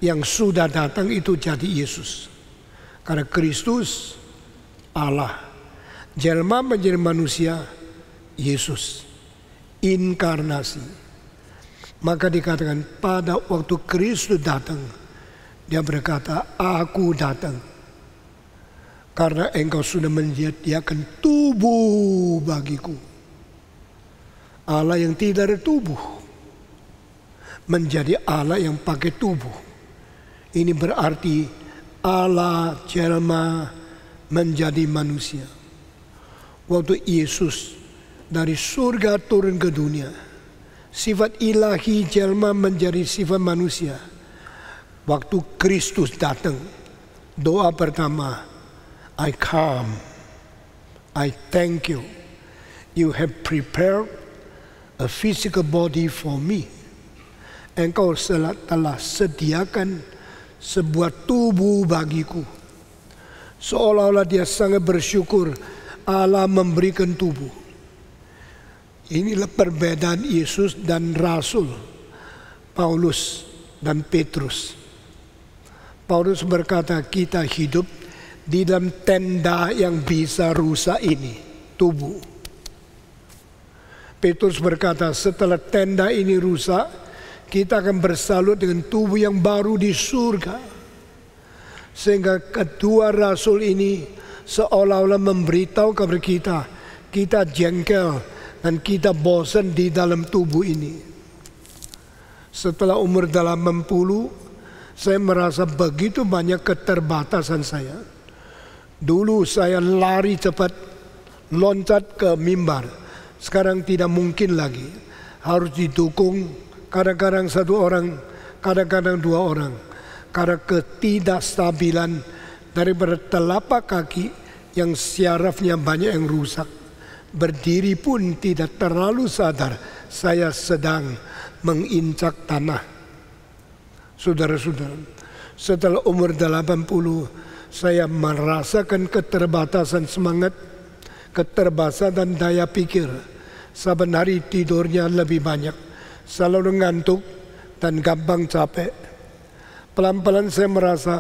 Yang sudah datang itu jadi Yesus. Karena Kristus Allah. Jelma menjadi manusia Yesus inkarnasi. Maka dikatakan pada waktu Kristus datang, dia berkata, aku datang. Karena engkau sudah menyediakan tubuh bagiku. Allah yang tidak ada tubuh. Menjadi Allah yang pakai tubuh. Ini berarti Allah jelma menjadi manusia. Waktu Yesus dari surga turun ke dunia. Sifat ilahi jelma menjadi sifat manusia. Waktu Kristus datang, doa pertama, I come, I thank you, you have prepared a physical body for me. Engkau telah sediakan sebuah tubuh bagiku. Seolah-olah dia sangat bersyukur Allah memberikan tubuh Inilah perbedaan Yesus dan Rasul Paulus dan Petrus. Paulus berkata kita hidup di dalam tenda yang bisa rusak ini, tubuh. Petrus berkata setelah tenda ini rusak, kita akan bersalut dengan tubuh yang baru di surga. Sehingga kedua rasul ini seolah-olah memberitahu kepada kita, kita jengkel dan kita bosan di dalam tubuh ini. Setelah umur dalam 60, saya merasa begitu banyak keterbatasan saya. Dulu saya lari cepat, loncat ke mimbar. Sekarang tidak mungkin lagi. Harus didukung kadang-kadang satu orang, kadang-kadang dua orang. Karena ketidakstabilan daripada telapak kaki yang syarafnya banyak yang rusak berdiri pun tidak terlalu sadar saya sedang menginjak tanah. Saudara-saudara, setelah umur 80 saya merasakan keterbatasan semangat, keterbatasan daya pikir. Saban hari tidurnya lebih banyak, selalu ngantuk dan gampang capek. Pelan-pelan saya merasa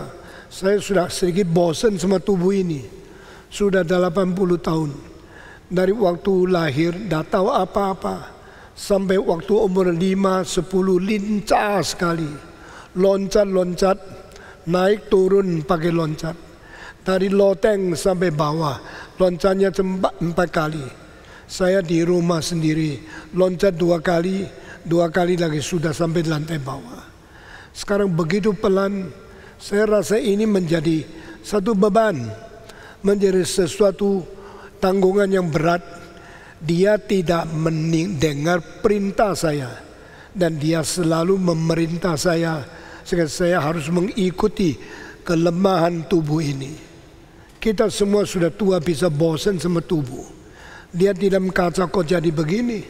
saya sudah sedikit bosan sama tubuh ini. Sudah 80 tahun dari waktu lahir tidak tahu apa-apa sampai waktu umur lima sepuluh lincah sekali loncat-loncat naik turun pakai loncat dari loteng sampai bawah loncatnya empat, empat kali saya di rumah sendiri loncat dua kali dua kali lagi sudah sampai di lantai bawah sekarang begitu pelan saya rasa ini menjadi satu beban menjadi sesuatu tanggungan yang berat, dia tidak mendengar perintah saya dan dia selalu memerintah saya sehingga saya harus mengikuti kelemahan tubuh ini. Kita semua sudah tua bisa bosan sama tubuh. Dia tidak mengkaca kok jadi begini.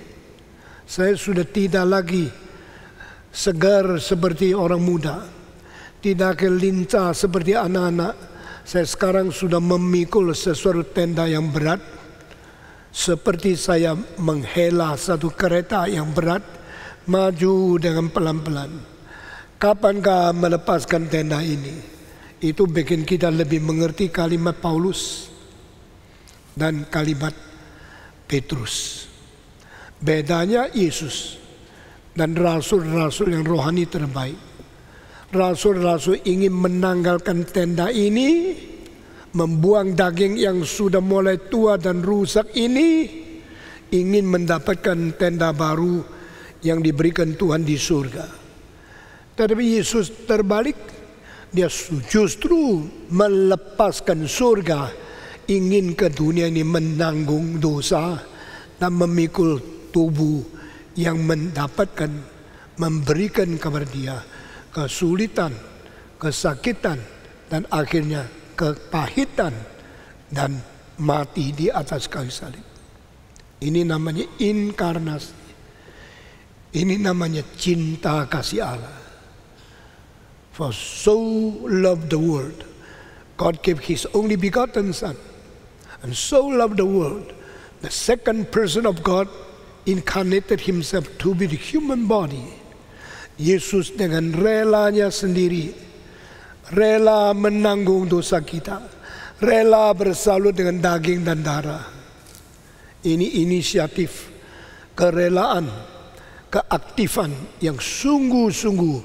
Saya sudah tidak lagi segar seperti orang muda. Tidak kelincah seperti anak-anak saya sekarang sudah memikul sesuatu tenda yang berat. Seperti saya menghela satu kereta yang berat, maju dengan pelan-pelan. Kapankah melepaskan tenda ini? Itu bikin kita lebih mengerti kalimat Paulus dan kalimat Petrus. Bedanya Yesus dan rasul-rasul yang rohani terbaik rasul-rasul ingin menanggalkan tenda ini, membuang daging yang sudah mulai tua dan rusak ini, ingin mendapatkan tenda baru yang diberikan Tuhan di surga. Tetapi Yesus terbalik, dia justru melepaskan surga, ingin ke dunia ini menanggung dosa dan memikul tubuh yang mendapatkan memberikan kepada dia kesulitan, kesakitan, dan akhirnya kepahitan dan mati di atas kayu salib. Ini namanya inkarnasi. Ini namanya cinta kasih Allah. For so loved the world. God gave his only begotten son. And so loved the world. The second person of God incarnated himself to be the human body Yesus dengan relanya sendiri rela menanggung dosa kita, rela bersalut dengan daging dan darah. Ini inisiatif kerelaan, keaktifan yang sungguh-sungguh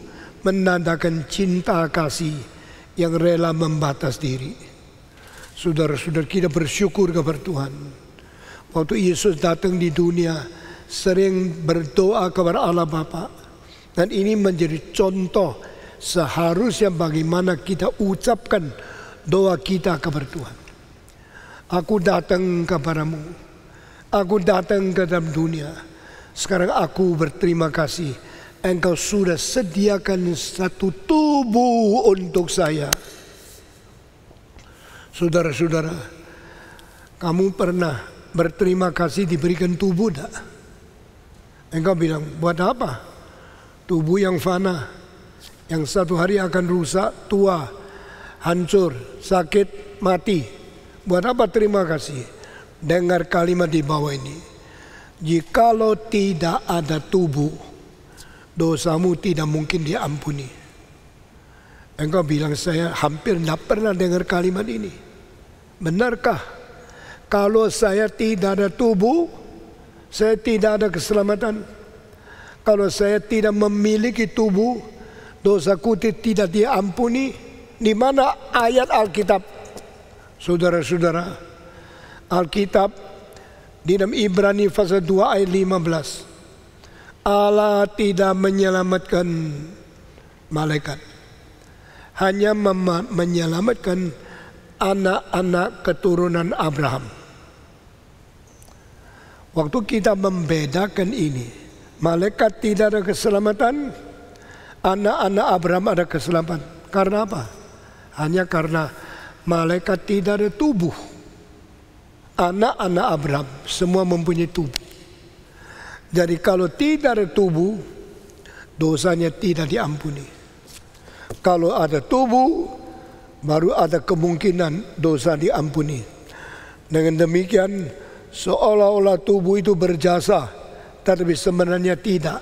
menandakan cinta kasih yang rela membatas diri. Saudara-saudara kita bersyukur kepada Tuhan. Waktu Yesus datang di dunia, sering berdoa kepada Allah Bapa, dan ini menjadi contoh seharusnya bagaimana kita ucapkan doa kita kepada Tuhan. Aku datang kepadamu. Aku datang ke dalam dunia. Sekarang aku berterima kasih. Engkau sudah sediakan satu tubuh untuk saya. Saudara-saudara, kamu pernah berterima kasih diberikan tubuh tak? Engkau bilang, buat apa? tubuh yang fana, yang satu hari akan rusak, tua, hancur, sakit, mati. Buat apa terima kasih? Dengar kalimat di bawah ini. Jikalau tidak ada tubuh, dosamu tidak mungkin diampuni. Engkau bilang saya hampir tidak pernah dengar kalimat ini. Benarkah? Kalau saya tidak ada tubuh, saya tidak ada keselamatan. Kalau saya tidak memiliki tubuh, dosaku tidak diampuni. Di mana ayat Alkitab? Saudara-saudara, Alkitab di dalam Ibrani pasal 2 ayat 15. Allah tidak menyelamatkan malaikat. Hanya menyelamatkan anak-anak keturunan Abraham. Waktu kita membedakan ini, Malaikat tidak ada keselamatan, anak-anak Abraham ada keselamatan. Karena apa? Hanya karena malaikat tidak ada tubuh. Anak-anak Abraham semua mempunyai tubuh. Jadi kalau tidak ada tubuh, dosanya tidak diampuni. Kalau ada tubuh, baru ada kemungkinan dosa diampuni. Dengan demikian, seolah-olah tubuh itu berjasa tapi sebenarnya tidak.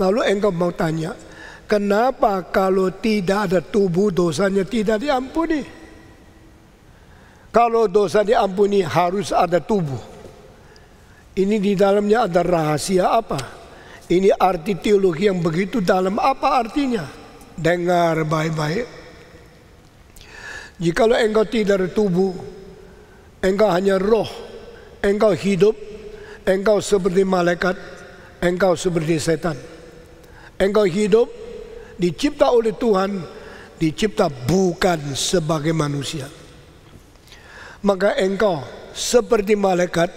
Lalu engkau mau tanya, kenapa kalau tidak ada tubuh dosanya tidak diampuni? Kalau dosa diampuni harus ada tubuh. Ini di dalamnya ada rahasia apa? Ini arti teologi yang begitu dalam apa artinya? Dengar baik-baik. Jikalau engkau tidak ada tubuh, engkau hanya roh, engkau hidup engkau seperti malaikat, engkau seperti setan. Engkau hidup dicipta oleh Tuhan, dicipta bukan sebagai manusia. Maka engkau seperti malaikat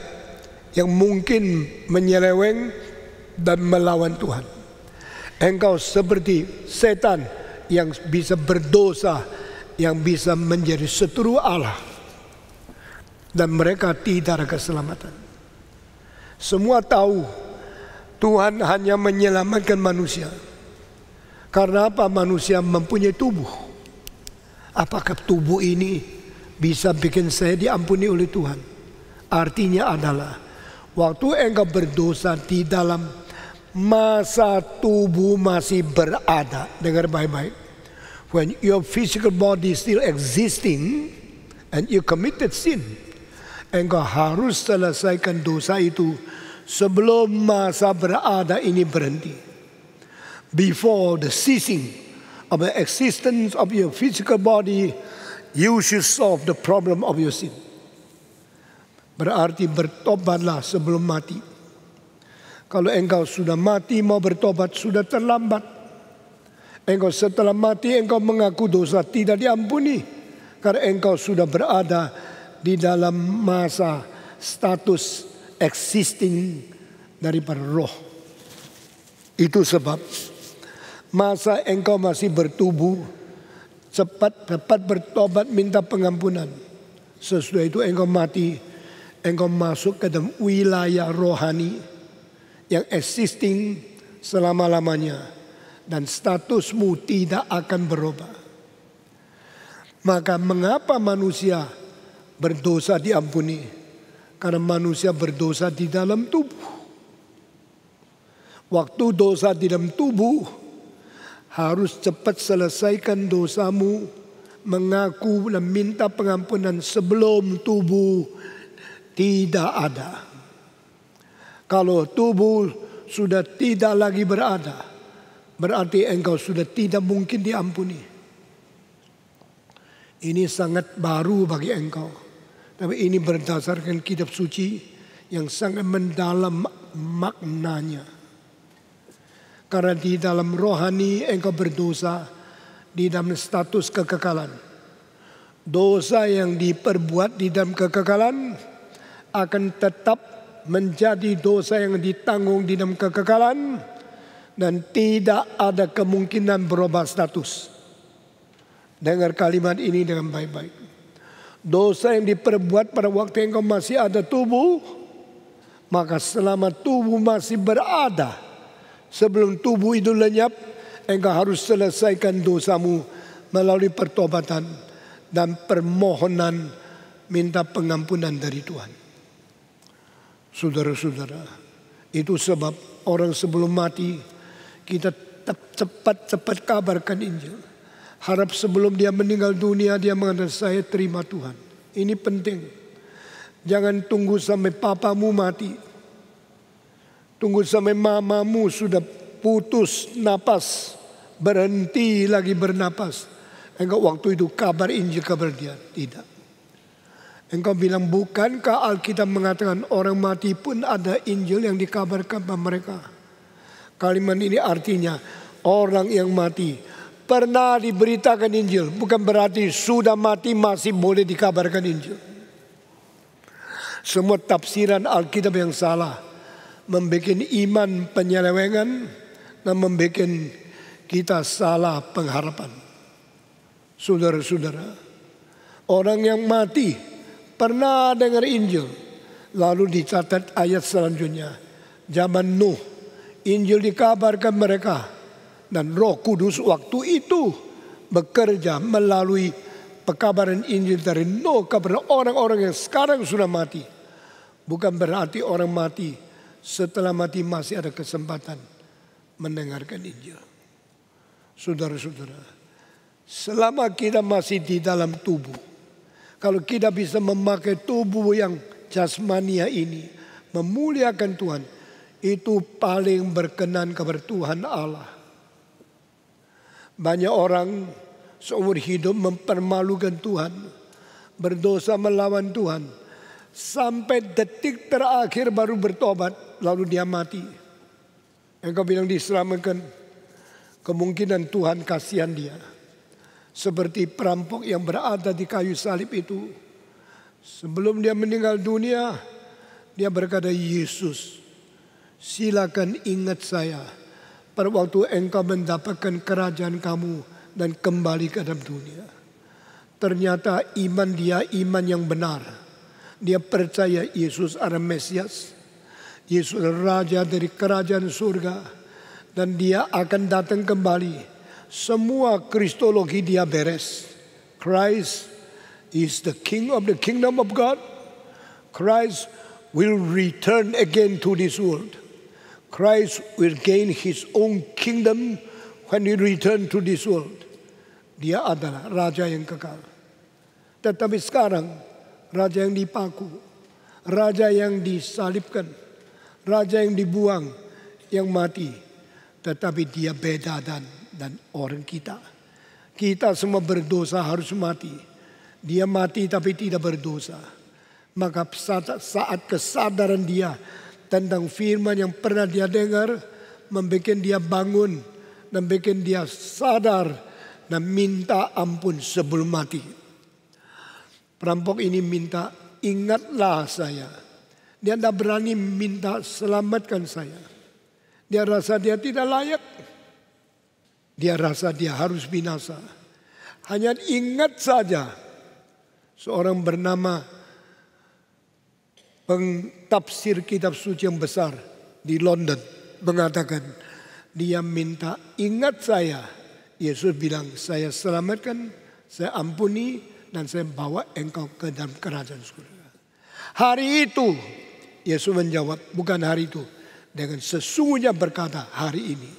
yang mungkin menyeleweng dan melawan Tuhan. Engkau seperti setan yang bisa berdosa, yang bisa menjadi seteru Allah. Dan mereka tidak ada keselamatan. Semua tahu Tuhan hanya menyelamatkan manusia. Karena apa? Manusia mempunyai tubuh. Apakah tubuh ini bisa bikin saya diampuni oleh Tuhan? Artinya adalah waktu engkau berdosa di dalam masa tubuh masih berada. Dengar baik-baik. When your physical body still existing and you committed sin, Engkau harus selesaikan dosa itu sebelum masa berada ini berhenti. Before the ceasing of the existence of your physical body, you should solve the problem of your sin. Berarti bertobatlah sebelum mati. Kalau engkau sudah mati mau bertobat sudah terlambat. Engkau setelah mati engkau mengaku dosa tidak diampuni. Karena engkau sudah berada di dalam masa status existing dari roh. Itu sebab masa engkau masih bertubuh cepat dapat bertobat minta pengampunan. Sesudah itu engkau mati, engkau masuk ke dalam wilayah rohani yang existing selama-lamanya dan statusmu tidak akan berubah. Maka mengapa manusia berdosa diampuni. Karena manusia berdosa di dalam tubuh. Waktu dosa di dalam tubuh, harus cepat selesaikan dosamu, mengaku dan minta pengampunan sebelum tubuh tidak ada. Kalau tubuh sudah tidak lagi berada, berarti engkau sudah tidak mungkin diampuni. Ini sangat baru bagi engkau. Tapi ini berdasarkan kitab suci yang sangat mendalam maknanya. Karena di dalam rohani engkau berdosa di dalam status kekekalan. Dosa yang diperbuat di dalam kekekalan akan tetap menjadi dosa yang ditanggung di dalam kekekalan dan tidak ada kemungkinan berubah status. Dengar kalimat ini dengan baik-baik dosa yang diperbuat pada waktu yang kau masih ada tubuh, maka selama tubuh masih berada, sebelum tubuh itu lenyap, engkau harus selesaikan dosamu melalui pertobatan dan permohonan minta pengampunan dari Tuhan. Saudara-saudara, itu sebab orang sebelum mati kita cepat-cepat kabarkan Injil Harap sebelum dia meninggal dunia dia mengatakan saya terima Tuhan. Ini penting. Jangan tunggu sampai papamu mati. Tunggu sampai mamamu sudah putus napas. Berhenti lagi bernapas. Engkau waktu itu kabar Injil kabar dia. Tidak. Engkau bilang bukankah Alkitab mengatakan orang mati pun ada Injil yang dikabarkan pada mereka. Kalimat ini artinya orang yang mati pernah diberitakan Injil. Bukan berarti sudah mati masih boleh dikabarkan Injil. Semua tafsiran Alkitab yang salah. Membuat iman penyelewengan dan membuat kita salah pengharapan. Saudara-saudara, orang yang mati pernah dengar Injil. Lalu dicatat ayat selanjutnya. Zaman Nuh, Injil dikabarkan mereka dan Roh Kudus waktu itu bekerja melalui pekabaran Injil dari Nuh kepada orang-orang yang sekarang sudah mati. Bukan berarti orang mati setelah mati masih ada kesempatan mendengarkan Injil. Saudara-saudara, selama kita masih di dalam tubuh, kalau kita bisa memakai tubuh yang jasmania ini memuliakan Tuhan, itu paling berkenan kepada Tuhan Allah banyak orang seumur hidup mempermalukan Tuhan, berdosa melawan Tuhan, sampai detik terakhir baru bertobat, lalu dia mati. Engkau bilang diselamatkan, kemungkinan Tuhan kasihan dia. Seperti perampok yang berada di kayu salib itu. Sebelum dia meninggal dunia, dia berkata, Yesus, silakan ingat saya pada waktu engkau mendapatkan kerajaan kamu dan kembali ke dalam dunia. Ternyata iman dia iman yang benar. Dia percaya Yesus adalah Mesias. Yesus adalah Raja dari kerajaan surga. Dan dia akan datang kembali. Semua kristologi dia beres. Christ is the King of the Kingdom of God. Christ will return again to this world. Christ will gain his own kingdom when he return to this world. Dia adalah raja yang kekal. Tetapi sekarang raja yang dipaku, raja yang disalibkan, raja yang dibuang, yang mati. Tetapi dia beda dan dan orang kita. Kita semua berdosa harus mati. Dia mati tapi tidak berdosa. Maka saat, saat kesadaran dia tentang firman yang pernah dia dengar membuat dia bangun dan bikin dia sadar dan minta ampun sebelum mati. Perampok ini minta ingatlah saya. Dia tidak berani minta selamatkan saya. Dia rasa dia tidak layak. Dia rasa dia harus binasa. Hanya ingat saja seorang bernama pentafsir kitab suci yang besar di London mengatakan dia minta ingat saya. Yesus bilang saya selamatkan, saya ampuni dan saya bawa engkau ke dalam kerajaan surga. Hari itu Yesus menjawab bukan hari itu dengan sesungguhnya berkata hari ini.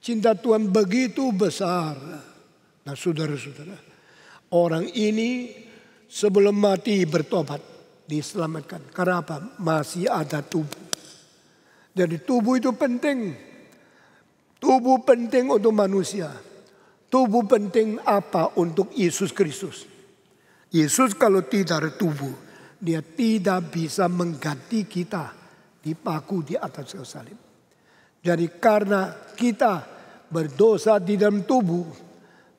Cinta Tuhan begitu besar. Nah saudara-saudara orang ini sebelum mati bertobat diselamatkan. Karena apa? Masih ada tubuh. Jadi tubuh itu penting. Tubuh penting untuk manusia. Tubuh penting apa untuk Yesus Kristus? Yesus kalau tidak ada tubuh, dia tidak bisa mengganti kita dipaku di atas kayu salib. Jadi karena kita berdosa di dalam tubuh,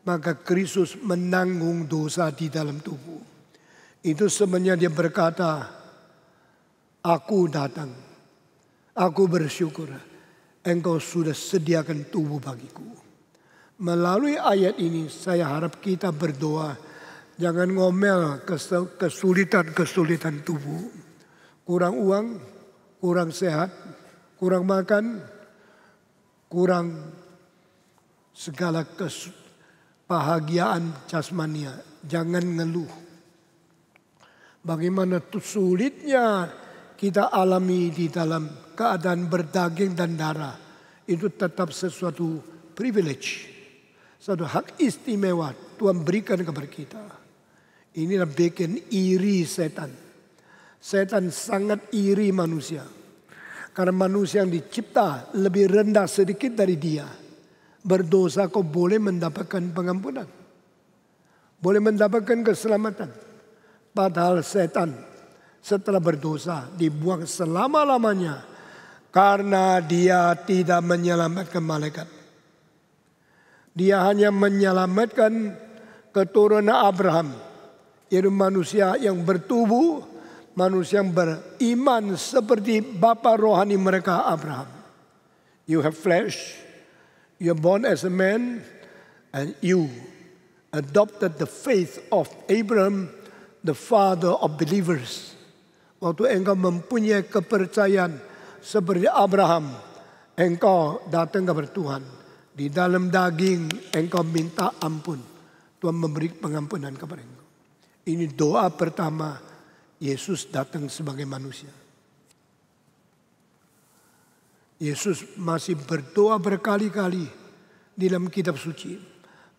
maka Kristus menanggung dosa di dalam tubuh. Itu sebenarnya dia berkata, aku datang, aku bersyukur, engkau sudah sediakan tubuh bagiku. Melalui ayat ini saya harap kita berdoa, jangan ngomel kesulitan-kesulitan tubuh. Kurang uang, kurang sehat, kurang makan, kurang segala kebahagiaan jasmania. Jangan ngeluh. Bagaimana sulitnya kita alami di dalam keadaan berdaging dan darah. Itu tetap sesuatu privilege. Satu hak istimewa Tuhan berikan kepada kita. Ini Inilah bikin iri setan. Setan sangat iri manusia. Karena manusia yang dicipta lebih rendah sedikit dari dia. Berdosa kau boleh mendapatkan pengampunan. Boleh mendapatkan keselamatan Padahal setan setelah berdosa dibuang selama-lamanya karena dia tidak menyelamatkan malaikat. Dia hanya menyelamatkan keturunan Abraham, yaitu manusia yang bertubuh, manusia yang beriman seperti bapa rohani mereka Abraham. You have flesh, you are born as a man, and you adopted the faith of Abraham the father of believers. Waktu engkau mempunyai kepercayaan seperti Abraham, engkau datang kepada Tuhan. Di dalam daging engkau minta ampun. Tuhan memberi pengampunan kepada engkau. Ini doa pertama Yesus datang sebagai manusia. Yesus masih berdoa berkali-kali di dalam kitab suci.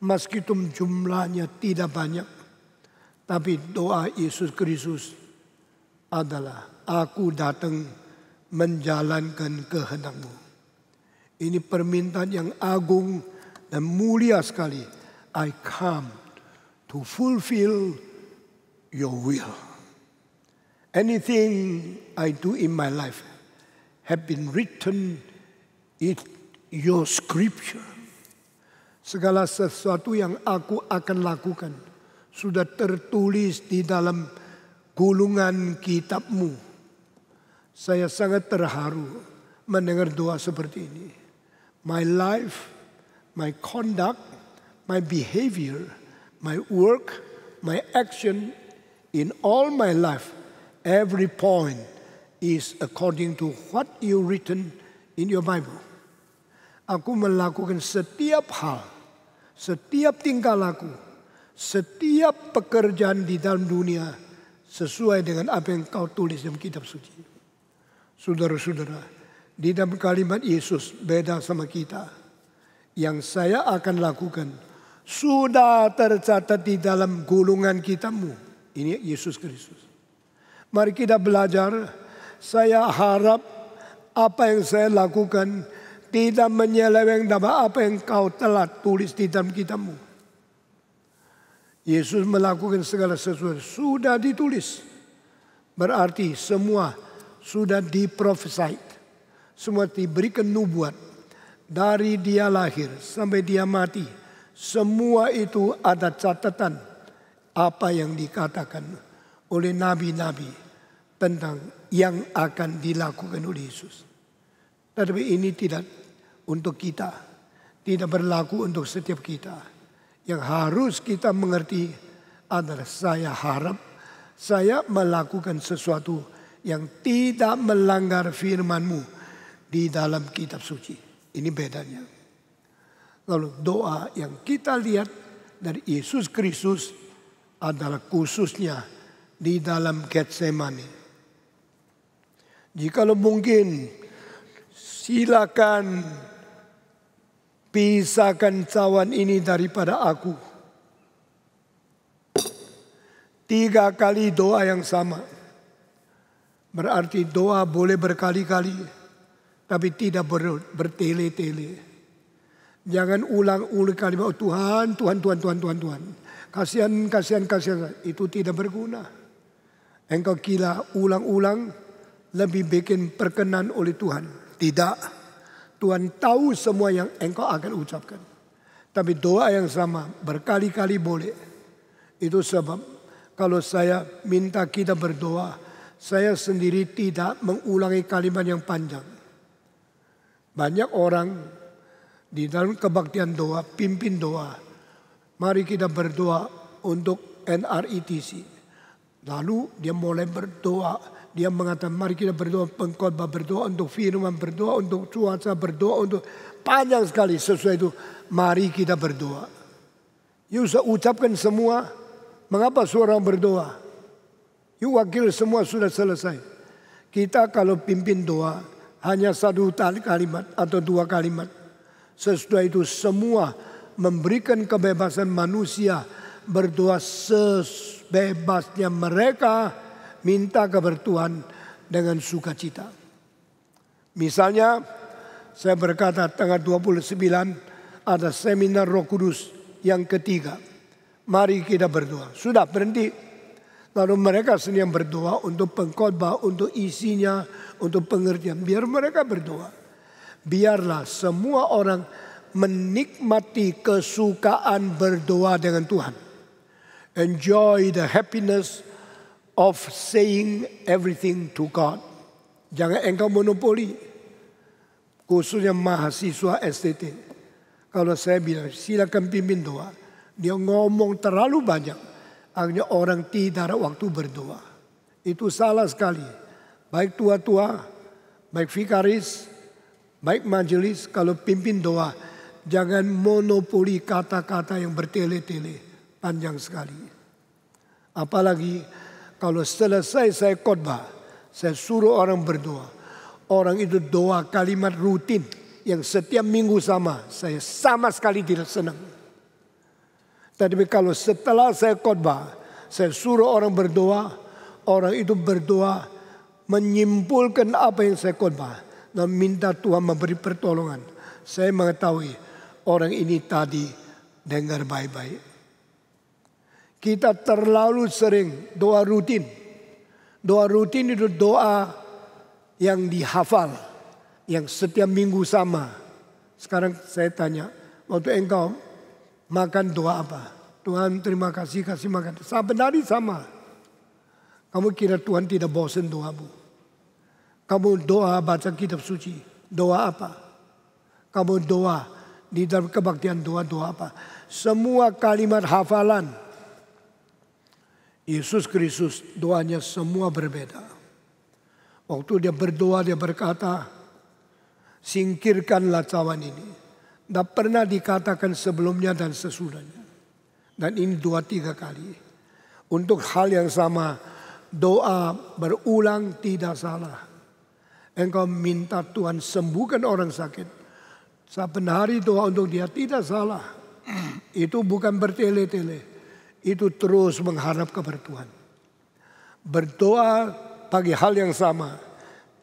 Meskipun jumlahnya tidak banyak tapi doa Yesus Kristus adalah aku datang menjalankan kehendakmu. Ini permintaan yang agung dan mulia sekali. I come to fulfill your will. Anything I do in my life have been written in your scripture. Segala sesuatu yang aku akan lakukan sudah tertulis di dalam gulungan kitabmu. Saya sangat terharu mendengar doa seperti ini. My life, my conduct, my behavior, my work, my action in all my life, every point is according to what you written in your Bible. Aku melakukan setiap hal, setiap tingkah laku setiap pekerjaan di dalam dunia sesuai dengan apa yang kau tulis dalam kitab suci. Saudara-saudara, di dalam kalimat Yesus beda sama kita. Yang saya akan lakukan sudah tercatat di dalam gulungan kitabmu. Ini Yesus Kristus. Mari kita belajar. Saya harap apa yang saya lakukan tidak menyeleweng dalam apa yang kau telah tulis di dalam kitabmu. Yesus melakukan segala sesuatu sudah ditulis. Berarti semua sudah diprofesai. Semua diberikan nubuat. Dari dia lahir sampai dia mati. Semua itu ada catatan. Apa yang dikatakan oleh nabi-nabi tentang yang akan dilakukan oleh Yesus. Tetapi ini tidak untuk kita. Tidak berlaku untuk setiap kita yang harus kita mengerti adalah saya harap saya melakukan sesuatu yang tidak melanggar firmanmu di dalam kitab suci. Ini bedanya. Lalu doa yang kita lihat dari Yesus Kristus adalah khususnya di dalam Getsemani. Jikalau mungkin silakan Pisahkan cawan ini daripada aku. Tiga kali doa yang sama. Berarti doa boleh berkali-kali. Tapi tidak ber, bertele-tele. Jangan ulang-ulang kalimat. Oh, Tuhan, Tuhan, Tuhan, Tuhan, Tuhan, Tuhan. Kasihan, kasihan, kasihan. Itu tidak berguna. Engkau kira ulang-ulang lebih bikin perkenan oleh Tuhan. Tidak. Tidak. Tuhan tahu semua yang engkau akan ucapkan. Tapi doa yang sama berkali-kali boleh. Itu sebab kalau saya minta kita berdoa, saya sendiri tidak mengulangi kalimat yang panjang. Banyak orang di dalam kebaktian doa, pimpin doa. Mari kita berdoa untuk NRITC. Lalu dia mulai berdoa dia mengatakan mari kita berdoa pengkhotbah berdoa untuk firman berdoa untuk cuaca berdoa untuk panjang sekali sesuai itu mari kita berdoa. Yusa ucapkan semua mengapa suara berdoa. Yu wakil semua sudah selesai. Kita kalau pimpin doa hanya satu kalimat atau dua kalimat. Sesudah itu semua memberikan kebebasan manusia berdoa sebebasnya mereka minta kebertuhan dengan sukacita. Misalnya saya berkata tanggal 29 ada seminar Roh Kudus yang ketiga. Mari kita berdoa. Sudah berhenti. Lalu mereka sendiri yang berdoa untuk pengkhotbah, untuk isinya, untuk pengertian. Biar mereka berdoa. Biarlah semua orang menikmati kesukaan berdoa dengan Tuhan. Enjoy the happiness of saying everything to God. Jangan engkau monopoli. Khususnya mahasiswa STT. Kalau saya bilang silakan pimpin doa. Dia ngomong terlalu banyak. hanya orang tidak ada waktu berdoa. Itu salah sekali. Baik tua-tua, baik vikaris, baik majelis kalau pimpin doa. Jangan monopoli kata-kata yang bertele-tele panjang sekali. Apalagi kalau selesai saya khotbah, saya suruh orang berdoa. Orang itu doa kalimat rutin yang setiap minggu sama. Saya sama sekali tidak senang. Tapi kalau setelah saya khotbah, saya suruh orang berdoa, orang itu berdoa menyimpulkan apa yang saya khotbah dan minta Tuhan memberi pertolongan. Saya mengetahui orang ini tadi dengar baik-baik. Kita terlalu sering doa rutin. Doa rutin itu doa yang dihafal, yang setiap minggu sama. Sekarang saya tanya, waktu engkau makan doa apa? Tuhan terima kasih, kasih makan. Sebenarnya sama. Kamu kira Tuhan tidak bosan doamu. Kamu doa baca kitab suci. Doa apa? Kamu doa di dalam kebaktian doa-doa apa? Semua kalimat hafalan Yesus Kristus doanya semua berbeda. Waktu dia berdoa dia berkata, singkirkanlah cawan ini. Tidak pernah dikatakan sebelumnya dan sesudahnya. Dan ini dua tiga kali. Untuk hal yang sama doa berulang tidak salah. Engkau minta Tuhan sembuhkan orang sakit. Saya hari doa untuk dia tidak salah. Itu bukan bertele-tele itu terus mengharap kepada Tuhan. Berdoa pagi hal yang sama.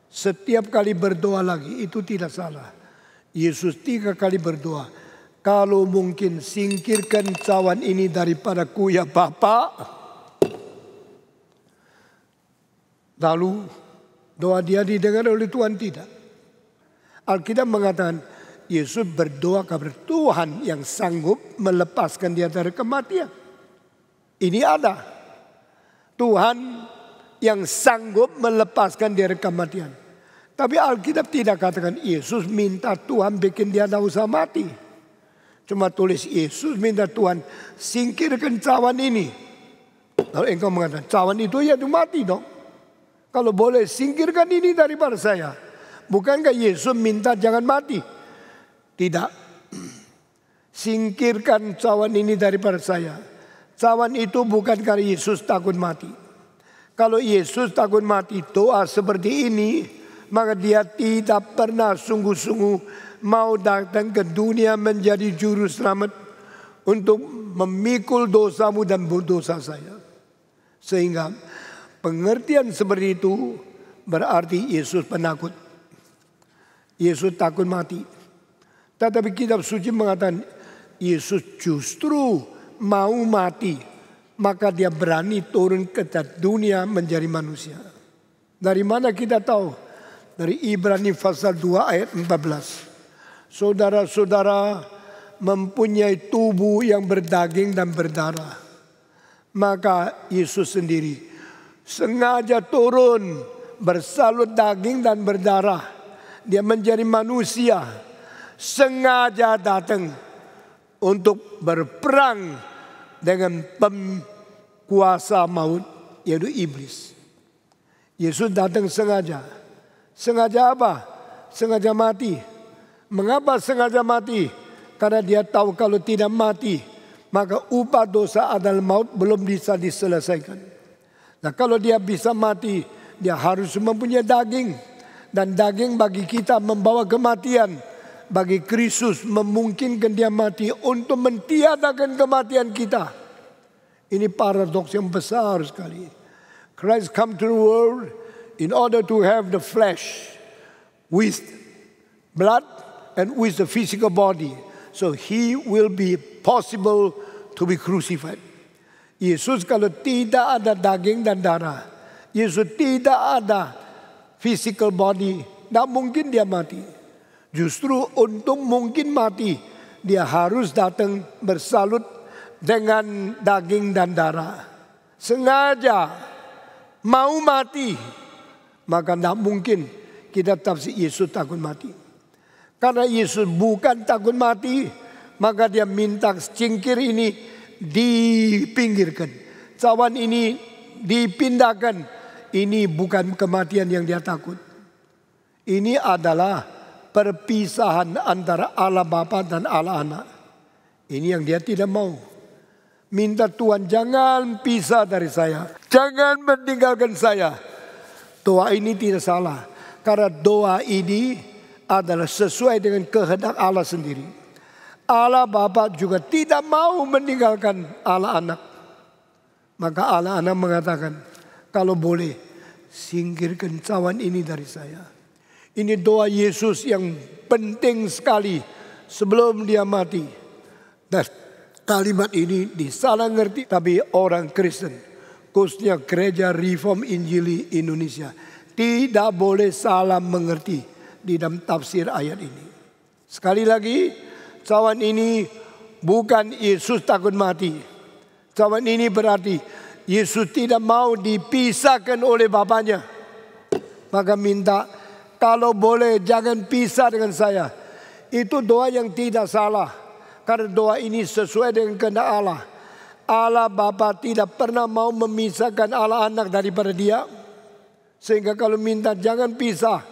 Setiap kali berdoa lagi itu tidak salah. Yesus tiga kali berdoa. Kalau mungkin singkirkan cawan ini daripada ku ya Bapak. Lalu doa dia didengar oleh Tuhan tidak. Alkitab mengatakan Yesus berdoa kepada Tuhan yang sanggup melepaskan dia dari kematian. Ini ada. Tuhan yang sanggup melepaskan dari kematian. Tapi Alkitab tidak katakan Yesus minta Tuhan bikin dia tidak usah mati. Cuma tulis Yesus minta Tuhan singkirkan cawan ini. Lalu engkau mengatakan cawan itu ya itu mati dong. Kalau boleh singkirkan ini daripada saya. Bukankah Yesus minta jangan mati? Tidak. *clears throat* Singkirkan cawan ini daripada saya Cawan itu bukan karena Yesus takut mati. Kalau Yesus takut mati doa seperti ini, maka dia tidak pernah sungguh-sungguh mau datang ke dunia menjadi juru selamat untuk memikul dosamu dan dosa saya. Sehingga pengertian seperti itu berarti Yesus penakut. Yesus takut mati. Tetapi kitab suci mengatakan Yesus justru mau mati, maka dia berani turun ke dunia menjadi manusia. Dari mana kita tahu? Dari Ibrani pasal 2 ayat 14. Saudara-saudara mempunyai tubuh yang berdaging dan berdarah. Maka Yesus sendiri sengaja turun bersalut daging dan berdarah. Dia menjadi manusia sengaja datang untuk berperang dengan pemkuasa maut yaitu iblis. Yesus datang sengaja. Sengaja apa? Sengaja mati. Mengapa sengaja mati? Karena dia tahu kalau tidak mati, maka upah dosa adalah maut belum bisa diselesaikan. Nah kalau dia bisa mati, dia harus mempunyai daging. Dan daging bagi kita membawa kematian bagi Kristus memungkinkan dia mati untuk mentiadakan kematian kita. Ini paradoks yang besar sekali. Christ come to the world in order to have the flesh with blood and with the physical body. So he will be possible to be crucified. Yesus kalau tidak ada daging dan darah, Yesus tidak ada physical body, tidak mungkin dia mati. Justru untuk mungkin mati. Dia harus datang bersalut dengan daging dan darah. Sengaja mau mati. Maka tidak mungkin kita tafsir Yesus takut mati. Karena Yesus bukan takut mati. Maka dia minta cingkir ini dipinggirkan. Cawan ini dipindahkan. Ini bukan kematian yang dia takut. Ini adalah perpisahan antara Allah Bapa dan Allah Anak. Ini yang dia tidak mau. Minta Tuhan jangan pisah dari saya. Jangan meninggalkan saya. Doa ini tidak salah. Karena doa ini adalah sesuai dengan kehendak Allah sendiri. Allah Bapa juga tidak mau meninggalkan Allah Anak. Maka Allah Anak mengatakan, kalau boleh singkirkan cawan ini dari saya ini doa Yesus yang penting sekali sebelum dia mati. Dan nah, kalimat ini disalah ngerti tapi orang Kristen. Khususnya gereja Reform Injili Indonesia. Tidak boleh salah mengerti di dalam tafsir ayat ini. Sekali lagi, cawan ini bukan Yesus takut mati. Cawan ini berarti Yesus tidak mau dipisahkan oleh Bapaknya. Maka minta kalau boleh jangan pisah dengan saya. Itu doa yang tidak salah. Karena doa ini sesuai dengan kehendak Allah. Allah Bapa tidak pernah mau memisahkan Allah anak daripada dia. Sehingga kalau minta jangan pisah.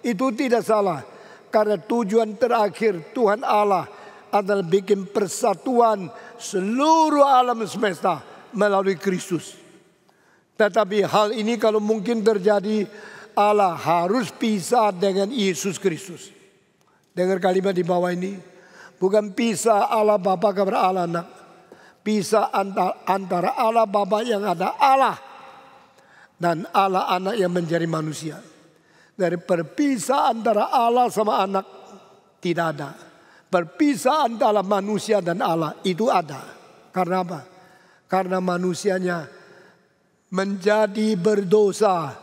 Itu tidak salah. Karena tujuan terakhir Tuhan Allah adalah bikin persatuan seluruh alam semesta melalui Kristus. Tetapi hal ini kalau mungkin terjadi Allah harus pisah dengan Yesus Kristus. Dengar kalimat di bawah ini. Bukan pisah Allah Bapa kepada Allah anak. Pisah antara, antara Allah Bapa yang ada Allah. Dan Allah anak yang menjadi manusia. Dari perpisah antara Allah sama anak. Tidak ada. Perpisah antara manusia dan Allah itu ada. Karena apa? Karena manusianya menjadi berdosa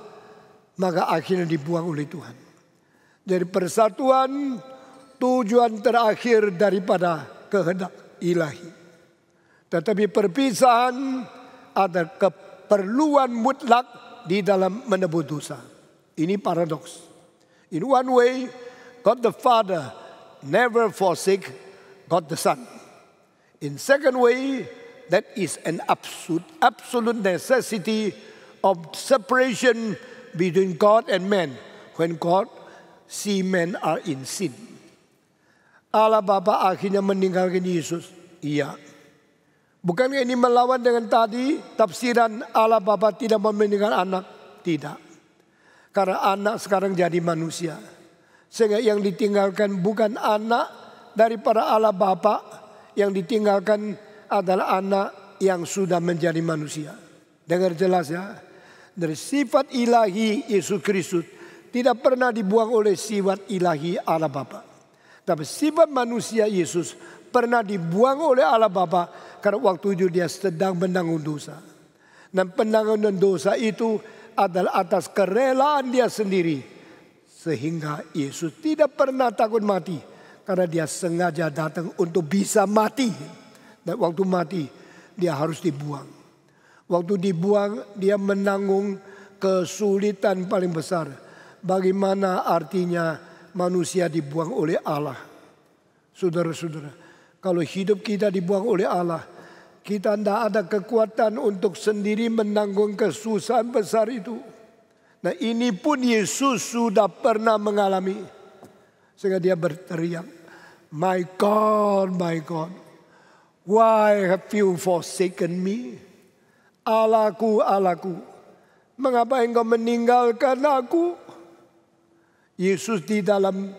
maka akhirnya dibuang oleh Tuhan. Jadi persatuan tujuan terakhir daripada kehendak ilahi. Tetapi perpisahan ada keperluan mutlak di dalam menebus dosa. Ini paradoks. In one way, God the Father never forsake God the Son. In second way, that is an absolute, absolute necessity of separation between God and man when God see men are in sin. Allah Bapa akhirnya meninggalkan Yesus. Iya. Bukankah ini melawan dengan tadi tafsiran Allah Bapa tidak meninggalkan anak? Tidak. Karena anak sekarang jadi manusia. Sehingga yang ditinggalkan bukan anak daripada Allah Bapa, yang ditinggalkan adalah anak yang sudah menjadi manusia. Dengar jelas ya dari sifat ilahi Yesus Kristus tidak pernah dibuang oleh sifat ilahi Allah Bapa. Tapi sifat manusia Yesus pernah dibuang oleh Allah Bapa karena waktu itu dia sedang menanggung dosa. Dan penanggungan dosa itu adalah atas kerelaan dia sendiri. Sehingga Yesus tidak pernah takut mati. Karena dia sengaja datang untuk bisa mati. Dan waktu mati dia harus dibuang. Waktu dibuang dia menanggung kesulitan paling besar. Bagaimana artinya manusia dibuang oleh Allah. Saudara-saudara, kalau hidup kita dibuang oleh Allah, kita tidak ada kekuatan untuk sendiri menanggung kesusahan besar itu. Nah ini pun Yesus sudah pernah mengalami. Sehingga dia berteriak, My God, my God, why have you forsaken me? Alaku, Alaku, mengapa engkau meninggalkan aku? Yesus di dalam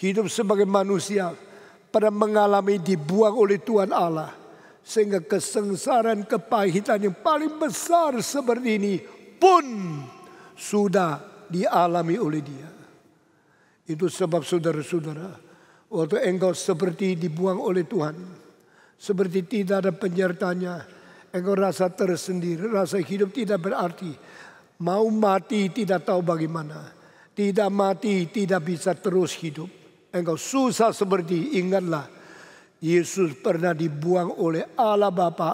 hidup sebagai manusia pernah mengalami dibuang oleh Tuhan Allah. Sehingga kesengsaraan, kepahitan yang paling besar seperti ini pun sudah dialami oleh dia. Itu sebab saudara-saudara, waktu engkau seperti dibuang oleh Tuhan. Seperti tidak ada penyertanya, Engkau rasa tersendiri, rasa hidup tidak berarti. Mau mati tidak tahu bagaimana. Tidak mati tidak bisa terus hidup. Engkau susah seperti ingatlah. Yesus pernah dibuang oleh Allah Bapa.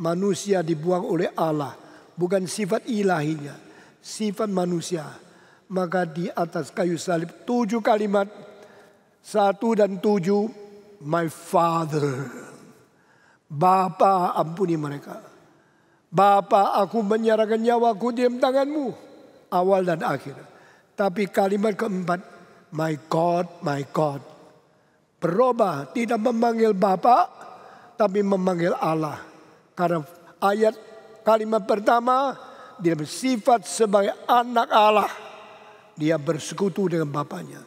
Manusia dibuang oleh Allah. Bukan sifat ilahinya. Sifat manusia. Maka di atas kayu salib tujuh kalimat. Satu dan tujuh. My Father. Bapa ampuni mereka. Bapa aku menyerahkan nyawaku di tanganmu. Awal dan akhir. Tapi kalimat keempat. My God, my God. Berubah tidak memanggil Bapa. Tapi memanggil Allah. Karena ayat kalimat pertama. Dia bersifat sebagai anak Allah. Dia bersekutu dengan Bapaknya.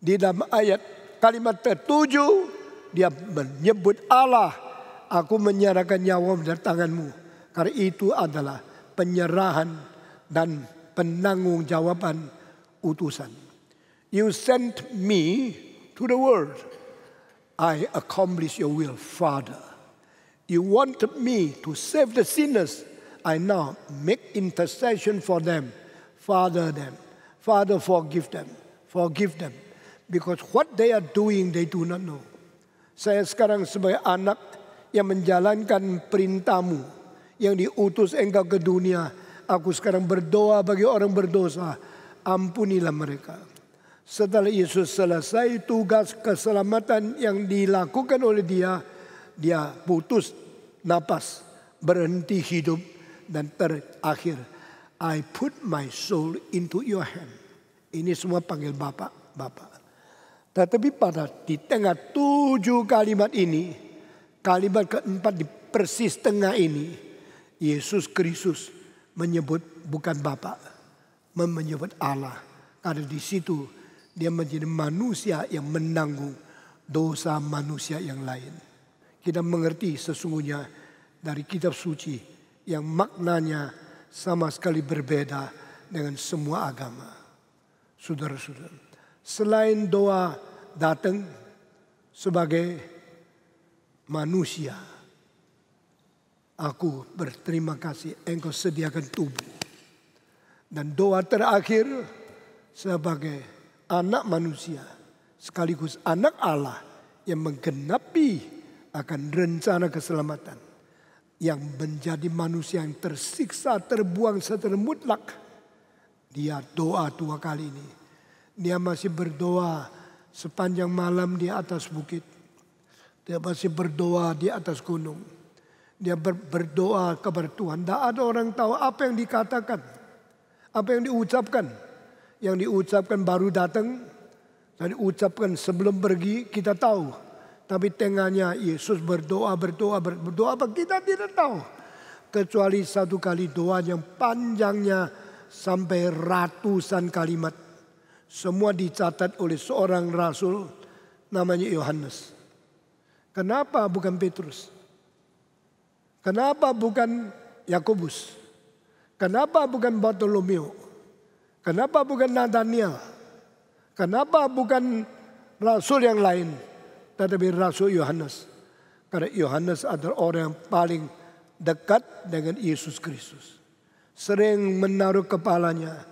Di dalam ayat kalimat ketujuh. Dia menyebut Allah, aku menyerahkan nyawa dari tanganmu. Karena itu adalah penyerahan dan penanggung jawaban utusan. You sent me to the world. I accomplish your will, Father. You wanted me to save the sinners. I now make intercession for them. Father them. Father, forgive them. Forgive them. Because what they are doing, they do not know. Saya sekarang sebagai anak yang menjalankan perintahmu. Yang diutus engkau ke dunia. Aku sekarang berdoa bagi orang berdosa. Ampunilah mereka. Setelah Yesus selesai tugas keselamatan yang dilakukan oleh dia. Dia putus napas. Berhenti hidup. Dan terakhir. I put my soul into your hand. Ini semua panggil Bapak. Bapak. Tetapi pada di tengah tujuh kalimat ini, kalimat keempat di persis tengah ini, Yesus Kristus menyebut bukan Bapa, menyebut Allah. Karena di situ dia menjadi manusia yang menanggung dosa manusia yang lain. Kita mengerti sesungguhnya dari kitab suci yang maknanya sama sekali berbeda dengan semua agama. Saudara-saudara. Selain doa datang sebagai manusia. Aku berterima kasih engkau sediakan tubuh. Dan doa terakhir sebagai anak manusia. Sekaligus anak Allah yang menggenapi akan rencana keselamatan. Yang menjadi manusia yang tersiksa, terbuang secara mutlak. Dia doa dua kali ini dia masih berdoa sepanjang malam di atas bukit. Dia masih berdoa di atas gunung. Dia ber berdoa kepada Tuhan. Tidak ada orang tahu apa yang dikatakan. Apa yang diucapkan. Yang diucapkan baru datang. Dan diucapkan sebelum pergi kita tahu. Tapi tengahnya Yesus berdoa, berdoa, berdoa. Apa kita tidak tahu. Kecuali satu kali doa yang panjangnya sampai ratusan kalimat. Semua dicatat oleh seorang rasul namanya Yohanes. Kenapa bukan Petrus? Kenapa bukan Yakobus? Kenapa bukan Bartolomeo? Kenapa bukan Nathaniel? Kenapa bukan rasul yang lain? Tetapi rasul Yohanes. Karena Yohanes adalah orang yang paling dekat dengan Yesus Kristus. Sering menaruh kepalanya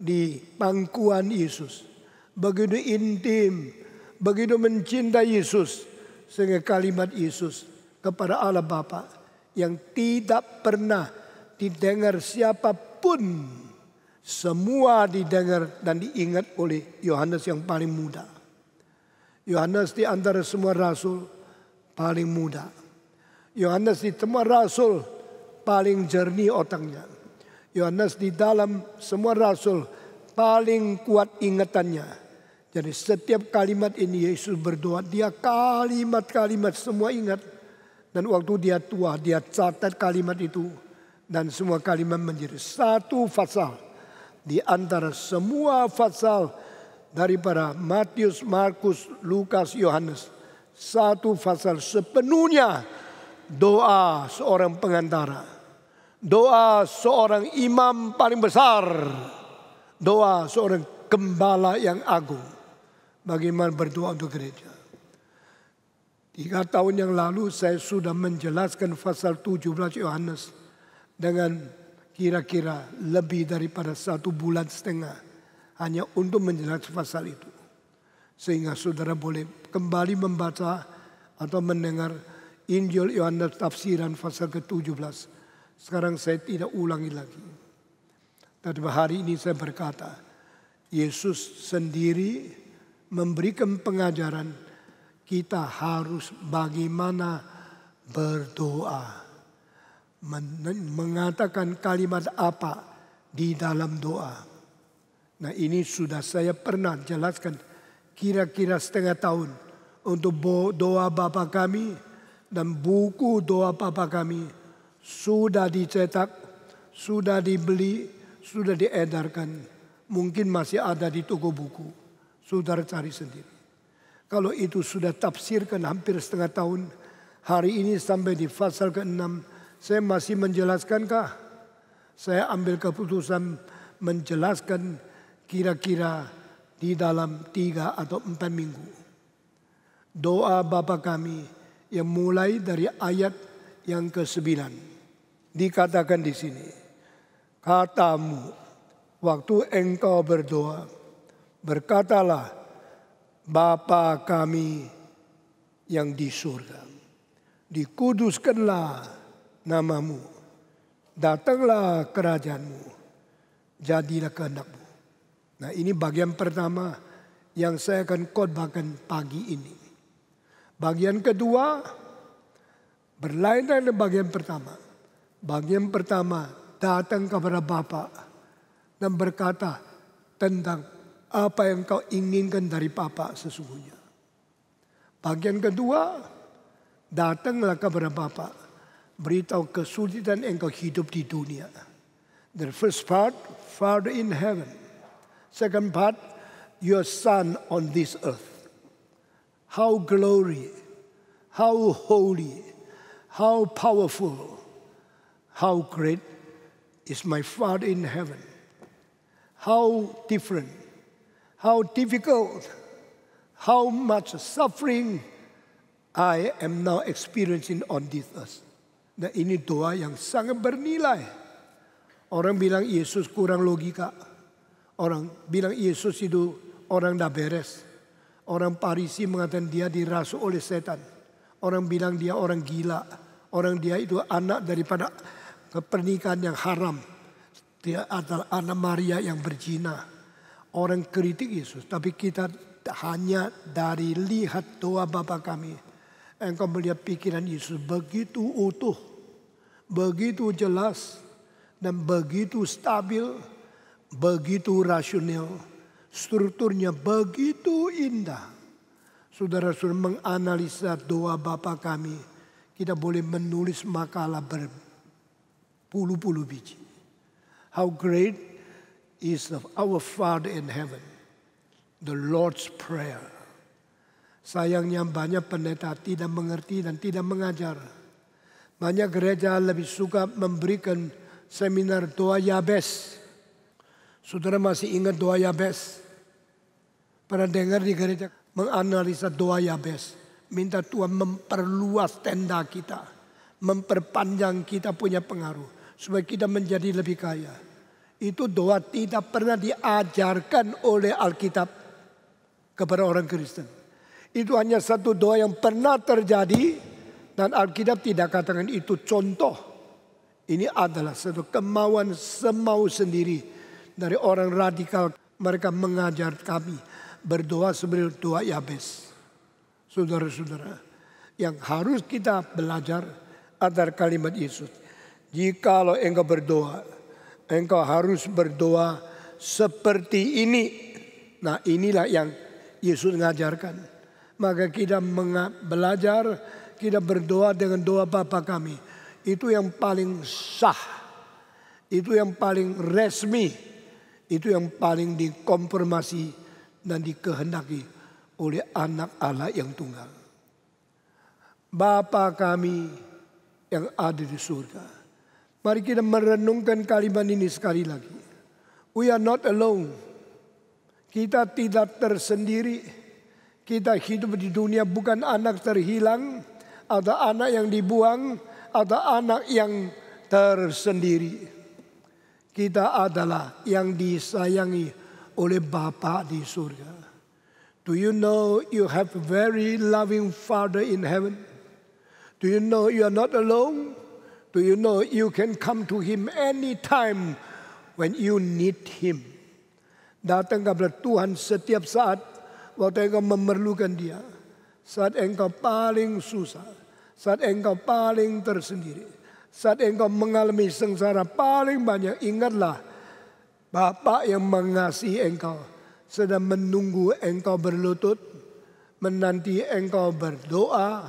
di pangkuan Yesus. Begitu intim, begitu mencintai Yesus. Sehingga kalimat Yesus kepada Allah Bapa yang tidak pernah didengar siapapun. Semua didengar dan diingat oleh Yohanes yang paling muda. Yohanes di antara semua rasul paling muda. Yohanes di semua rasul paling jernih otaknya. Yohanes di dalam semua rasul paling kuat ingatannya. Jadi setiap kalimat ini Yesus berdoa, dia kalimat-kalimat semua ingat. Dan waktu dia tua, dia catat kalimat itu. Dan semua kalimat menjadi satu pasal. Di antara semua pasal daripada Matius, Markus, Lukas, Yohanes. Satu pasal sepenuhnya doa seorang pengantara. Doa seorang imam paling besar. Doa seorang gembala yang agung. Bagaimana berdoa untuk gereja. Tiga tahun yang lalu saya sudah menjelaskan pasal 17 Yohanes. Dengan kira-kira lebih daripada satu bulan setengah. Hanya untuk menjelaskan pasal itu. Sehingga saudara boleh kembali membaca atau mendengar Injil Yohanes tafsiran pasal ke-17 sekarang saya tidak ulangi lagi. Tapi hari ini saya berkata, Yesus sendiri memberikan pengajaran kita harus bagaimana berdoa. mengatakan kalimat apa di dalam doa. Nah ini sudah saya pernah jelaskan kira-kira setengah tahun untuk doa Bapa kami dan buku doa Bapa kami sudah dicetak, sudah dibeli, sudah diedarkan. Mungkin masih ada di toko buku. Saudara cari sendiri. Kalau itu sudah tafsirkan hampir setengah tahun, hari ini sampai di pasal ke-6, saya masih menjelaskankah? Saya ambil keputusan menjelaskan kira-kira di dalam tiga atau empat minggu. Doa Bapa kami yang mulai dari ayat yang ke-9. Dikatakan di sini, katamu waktu engkau berdoa, berkatalah Bapa kami yang di surga. Dikuduskanlah namamu, datanglah kerajaanmu, jadilah kehendakmu. Nah ini bagian pertama yang saya akan khotbahkan pagi ini. Bagian kedua berlainan dengan bagian pertama. Bagian pertama, datang kepada Bapa dan berkata tentang apa yang kau inginkan dari Bapa sesungguhnya. Bagian kedua, datanglah kepada Bapa, beritahu kesulitan engkau hidup di dunia. The first part, Father in heaven. Second part, your Son on this earth. How glory, how holy, how powerful, How great is my Father in heaven? How different, how difficult, how much suffering I am now experiencing on this earth. Nah ini doa yang sangat bernilai. Orang bilang Yesus kurang logika. Orang bilang Yesus itu orang dah beres. Orang Parisi mengatakan dia dirasuk oleh setan. Orang bilang dia orang gila. Orang dia itu anak daripada pernikahan yang haram, Dia adalah anak Maria yang berzina. Orang kritik Yesus, tapi kita hanya dari lihat doa Bapa kami. Engkau melihat pikiran Yesus begitu utuh, begitu jelas, dan begitu stabil, begitu rasional. Strukturnya begitu indah. Saudara-saudara menganalisa doa Bapa kami. Kita boleh menulis makalah ber Pulu-Pulu biji. How great is our Father in heaven, the Lord's Prayer. Sayangnya banyak pendeta tidak mengerti dan tidak mengajar. Banyak gereja lebih suka memberikan seminar doa Yabes. Saudara masih ingat doa Yabes? Pernah dengar di gereja menganalisa doa Yabes. Minta Tuhan memperluas tenda kita. Memperpanjang kita punya pengaruh supaya kita menjadi lebih kaya. Itu doa tidak pernah diajarkan oleh Alkitab kepada orang Kristen. Itu hanya satu doa yang pernah terjadi dan Alkitab tidak katakan itu contoh. Ini adalah satu kemauan semau sendiri dari orang radikal. Mereka mengajar kami berdoa seperti doa Yabes. Saudara-saudara, yang harus kita belajar adalah kalimat Yesus. Jikalau engkau berdoa, engkau harus berdoa seperti ini. Nah inilah yang Yesus mengajarkan. Maka kita belajar, kita berdoa dengan doa Bapa kami. Itu yang paling sah. Itu yang paling resmi. Itu yang paling dikonfirmasi dan dikehendaki oleh anak Allah yang tunggal. Bapa kami yang ada di surga Mari kita merenungkan kalimat ini sekali lagi. We are not alone. Kita tidak tersendiri. Kita hidup di dunia bukan anak terhilang atau anak yang dibuang atau anak yang tersendiri. Kita adalah yang disayangi oleh Bapa di surga. Do you know you have a very loving Father in heaven? Do you know you are not alone? Do you know you can come to Him anytime when you need Him. Datang kepada Tuhan setiap saat waktu engkau memerlukan Dia. Saat engkau paling susah, saat engkau paling tersendiri, saat engkau mengalami sengsara paling banyak, ingatlah Bapak yang mengasihi engkau sedang menunggu engkau berlutut, menanti engkau berdoa,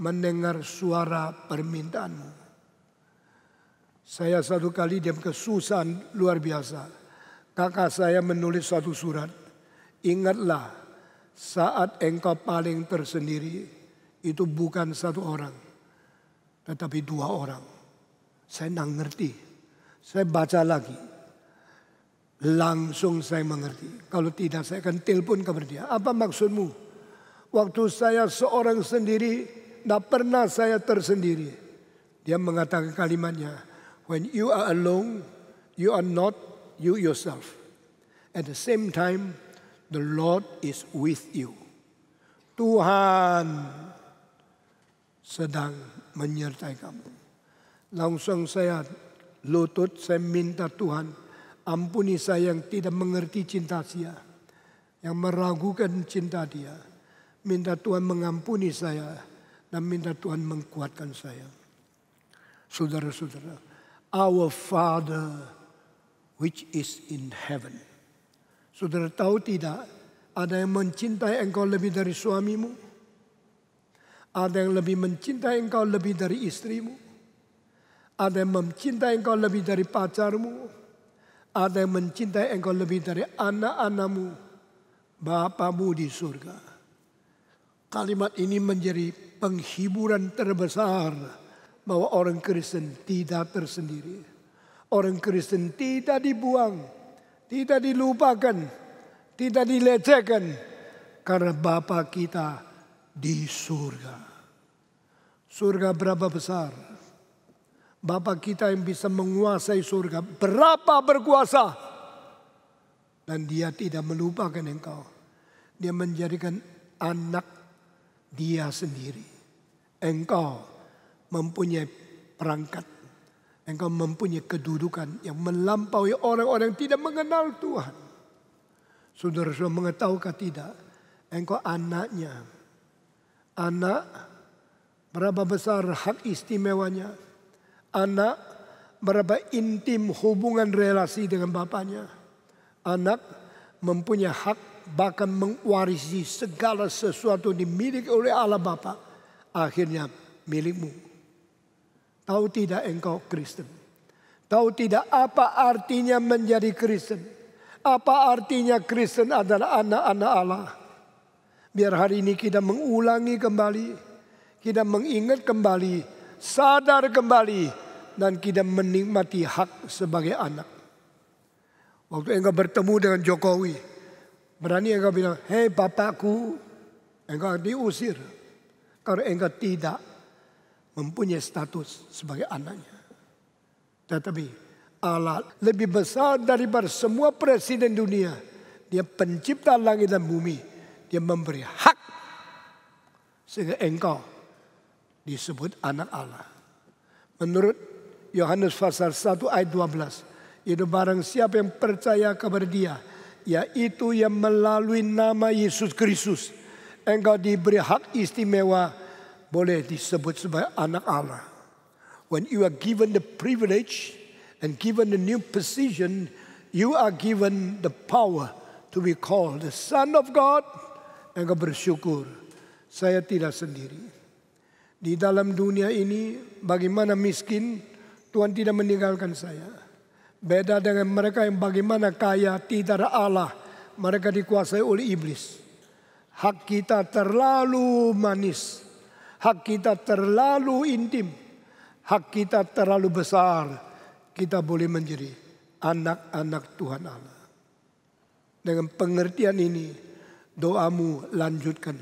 mendengar suara permintaanmu. Saya satu kali dia kesusahan luar biasa. Kakak saya menulis satu surat. Ingatlah saat engkau paling tersendiri itu bukan satu orang. Tetapi dua orang. Saya nggak ngerti. Saya baca lagi. Langsung saya mengerti. Kalau tidak saya akan telepon kepada dia. Apa maksudmu? Waktu saya seorang sendiri, tidak pernah saya tersendiri. Dia mengatakan kalimatnya, When you are alone, you are not you yourself. At the same time, the Lord is with you. Tuhan sedang menyertai kamu. Langsung saya lutut, saya minta Tuhan, ampuni saya yang tidak mengerti cinta dia, yang meragukan cinta dia. Minta Tuhan mengampuni saya dan minta Tuhan mengkuatkan saya. Saudara-saudara, Our Father which is in heaven. Saudara tahu tidak, ada yang mencintai engkau lebih dari suamimu. Ada yang lebih mencintai engkau lebih dari istrimu. Ada yang mencintai engkau lebih dari pacarmu. Ada yang mencintai engkau lebih dari anak-anakmu. Bapamu di surga. Kalimat ini menjadi penghiburan terbesar bahwa orang Kristen tidak tersendiri. Orang Kristen tidak dibuang, tidak dilupakan, tidak dilecehkan karena Bapa kita di surga. Surga berapa besar? Bapa kita yang bisa menguasai surga berapa berkuasa dan dia tidak melupakan engkau. Dia menjadikan anak dia sendiri. Engkau mempunyai perangkat. Engkau mempunyai kedudukan yang melampaui orang-orang yang tidak mengenal Tuhan. Saudara-saudara mengetahukah tidak? Engkau anaknya. Anak berapa besar hak istimewanya. Anak berapa intim hubungan relasi dengan bapaknya. Anak mempunyai hak bahkan mewarisi segala sesuatu dimiliki oleh Allah Bapa. Akhirnya milikmu. Tahu tidak engkau Kristen? Tahu tidak apa artinya menjadi Kristen? Apa artinya Kristen adalah anak-anak Allah? Biar hari ini kita mengulangi kembali, kita mengingat kembali, sadar kembali, dan kita menikmati hak sebagai anak. Waktu engkau bertemu dengan Jokowi, berani engkau bilang, hei bapakku, engkau diusir. Karena engkau tidak mempunyai status sebagai anaknya. Tetapi Allah lebih besar daripada semua presiden dunia. Dia pencipta langit dan bumi. Dia memberi hak sehingga engkau disebut anak Allah. Menurut Yohanes pasal 1 ayat 12. Itu barang siapa yang percaya kepada dia. Yaitu yang melalui nama Yesus Kristus. Engkau diberi hak istimewa boleh disebut sebagai anak Allah. When you are given the privilege and given the new position, you are given the power to be called the Son of God. Engkau bersyukur, saya tidak sendiri. Di dalam dunia ini, bagaimana miskin, Tuhan tidak meninggalkan saya. Beda dengan mereka yang bagaimana kaya, tidak ada Allah. Mereka dikuasai oleh iblis. Hak kita terlalu manis Hak kita terlalu intim. Hak kita terlalu besar. Kita boleh menjadi anak-anak Tuhan Allah. Dengan pengertian ini, doamu lanjutkan.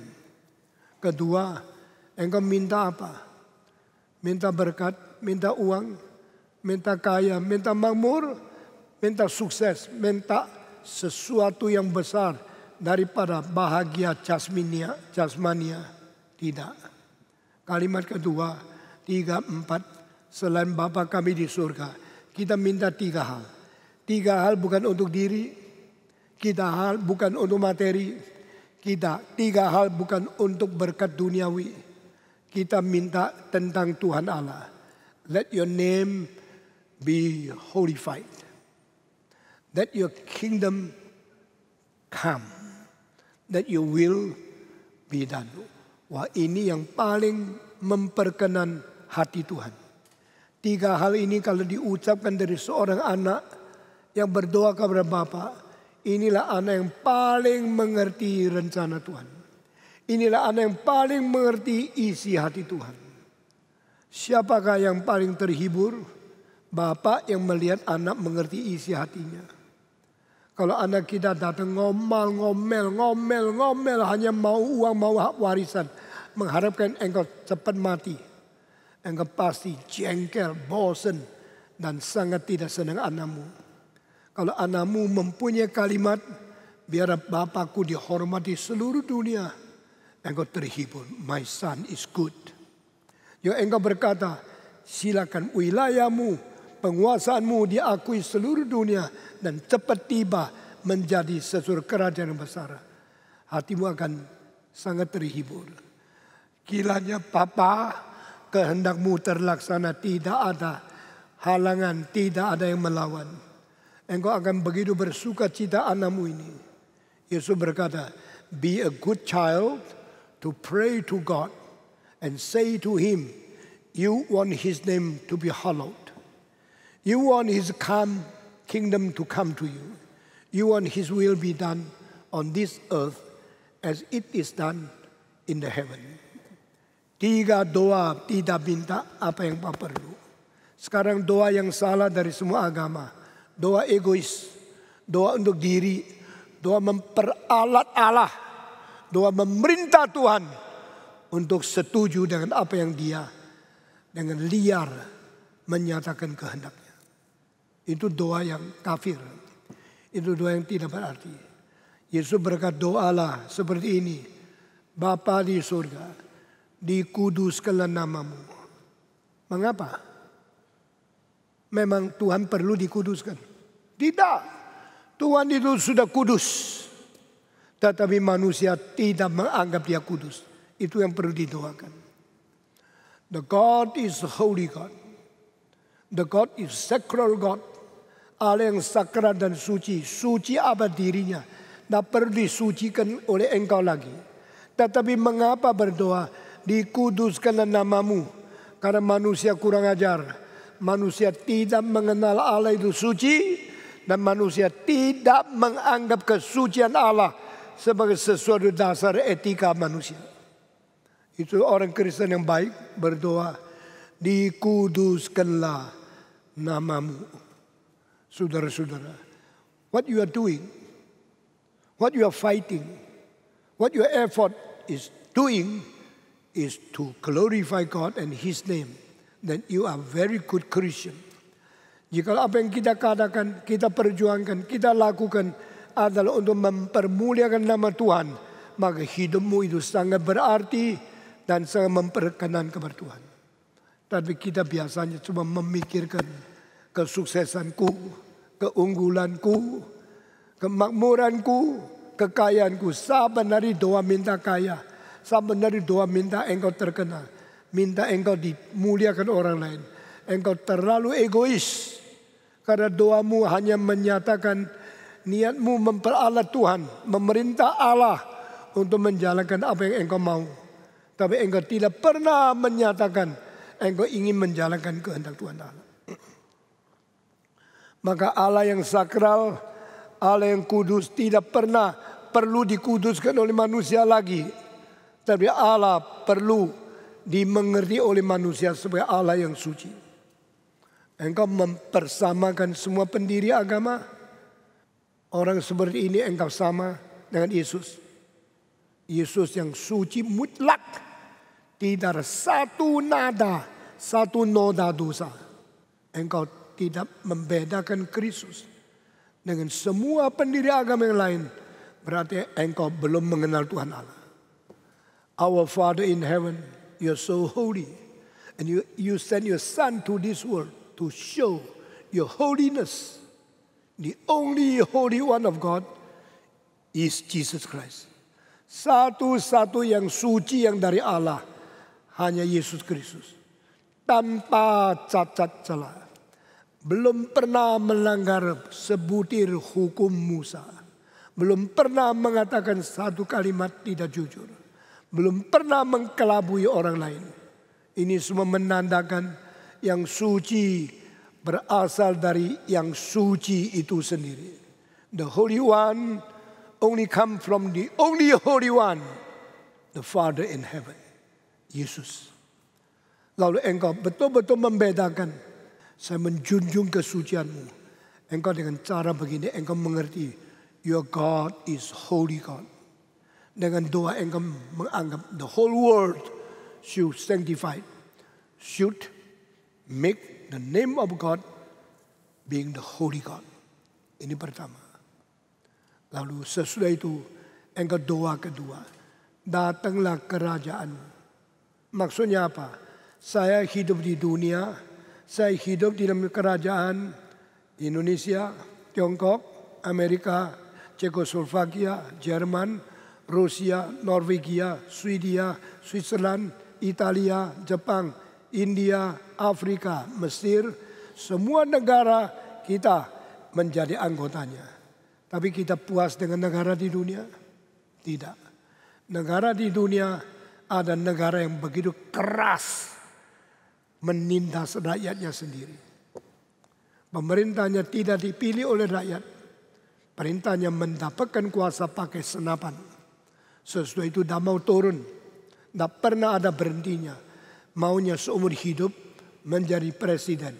Kedua, engkau minta apa? Minta berkat, minta uang, minta kaya, minta makmur, minta sukses, minta sesuatu yang besar daripada bahagia jasminia, jasmania. Tidak. Kalimat kedua, tiga, empat, selain Bapa kami di surga. Kita minta tiga hal. Tiga hal bukan untuk diri, kita hal bukan untuk materi, kita tiga hal bukan untuk berkat duniawi. Kita minta tentang Tuhan Allah. Let your name be holified. That your kingdom come. That your will be done. Wah ini yang paling memperkenan hati Tuhan. Tiga hal ini kalau diucapkan dari seorang anak yang berdoa kepada Bapak. inilah anak yang paling mengerti rencana Tuhan. Inilah anak yang paling mengerti isi hati Tuhan. Siapakah yang paling terhibur? Bapak yang melihat anak mengerti isi hatinya. Kalau anak kita datang ngomel, ngomel, ngomel, ngomel, hanya mau uang, mau warisan. Mengharapkan engkau cepat mati. Engkau pasti jengkel, bosen, dan sangat tidak senang anakmu. Kalau anakmu mempunyai kalimat, biar bapakku dihormati seluruh dunia. Engkau terhibur, my son is good. Yo ya, engkau berkata, silakan wilayahmu penguasaanmu diakui seluruh dunia dan cepat tiba menjadi sesuatu kerajaan yang besar. Hatimu akan sangat terhibur. Kiranya Papa kehendakmu terlaksana tidak ada halangan, tidak ada yang melawan. Engkau akan begitu bersuka cita anakmu ini. Yesus berkata, Be a good child to pray to God and say to him, You want his name to be hallowed. You want His come, kingdom to come to you. You want His will be done on this earth as it is done in the heaven. Tiga doa tidak minta apa yang perlu. Sekarang doa yang salah dari semua agama. Doa egois, doa untuk diri, doa memperalat Allah, doa memerintah Tuhan untuk setuju dengan apa yang dia dengan liar menyatakan kehendaknya. Itu doa yang kafir. Itu doa yang tidak berarti. Yesus berkat doalah seperti ini. Bapa di surga, dikuduskanlah namamu. Mengapa? Memang Tuhan perlu dikuduskan. Tidak. Tuhan itu sudah kudus. Tetapi manusia tidak menganggap dia kudus. Itu yang perlu didoakan. The God is holy God. The God is sacral God. Allah yang sakral dan suci. Suci abad dirinya. Tidak perlu disucikan oleh engkau lagi. Tetapi mengapa berdoa? Dikuduskanlah namamu. Karena manusia kurang ajar. Manusia tidak mengenal Allah itu suci. Dan manusia tidak menganggap kesucian Allah sebagai sesuatu dasar etika manusia. Itu orang Kristen yang baik berdoa. Dikuduskanlah namamu saudara-saudara, what you are doing, what you are fighting, what your effort is doing is to glorify God and His name. Then you are very good Christian. Jika apa yang kita katakan, kita perjuangkan, kita lakukan adalah untuk mempermuliakan nama Tuhan, maka hidupmu itu sangat berarti dan sangat memperkenan kepada Tuhan. Tapi kita biasanya cuma memikirkan kesuksesanku, keunggulanku, kemakmuranku, kekayaanku. Saben hari doa minta kaya. saben hari doa minta engkau terkenal. Minta engkau dimuliakan orang lain. Engkau terlalu egois. Karena doamu hanya menyatakan niatmu memperalat Tuhan. Memerintah Allah untuk menjalankan apa yang engkau mau. Tapi engkau tidak pernah menyatakan engkau ingin menjalankan kehendak Tuhan Allah. Maka Allah yang sakral, Allah yang kudus tidak pernah perlu dikuduskan oleh manusia lagi. Tapi Allah perlu dimengerti oleh manusia sebagai Allah yang suci. Engkau mempersamakan semua pendiri agama. Orang seperti ini engkau sama dengan Yesus. Yesus yang suci mutlak. Tidak ada satu nada, satu noda dosa. Engkau tidak membedakan Kristus dengan semua pendiri agama yang lain, berarti engkau belum mengenal Tuhan Allah. Our Father in heaven, you're so holy. And you, you send your Son to this world to show your holiness. The only holy one of God is Jesus Christ. Satu-satu yang suci yang dari Allah hanya Yesus Kristus. Tanpa cacat celah belum pernah melanggar sebutir hukum Musa. Belum pernah mengatakan satu kalimat tidak jujur. Belum pernah mengkelabui orang lain. Ini semua menandakan yang suci berasal dari yang suci itu sendiri. The Holy One only come from the only Holy One, the Father in heaven, Yesus. Lalu engkau betul-betul membedakan saya menjunjung kesucianmu. Engkau dengan cara begini, engkau mengerti. Your God is holy God. Dengan doa engkau menganggap the whole world should sanctified. Should make the name of God being the holy God. Ini pertama. Lalu sesudah itu engkau doa kedua. Datanglah kerajaan. Maksudnya apa? Saya hidup di dunia saya hidup di dalam kerajaan Indonesia, Tiongkok, Amerika, Cekoslovakia, Jerman, Rusia, Norwegia, Swedia, Switzerland, Italia, Jepang, India, Afrika, Mesir, semua negara kita menjadi anggotanya. Tapi kita puas dengan negara di dunia? Tidak. Negara di dunia ada negara yang begitu keras menindas rakyatnya sendiri. Pemerintahnya tidak dipilih oleh rakyat. Perintahnya mendapatkan kuasa pakai senapan. Sesudah itu tidak mau turun. Tidak pernah ada berhentinya. Maunya seumur hidup menjadi presiden.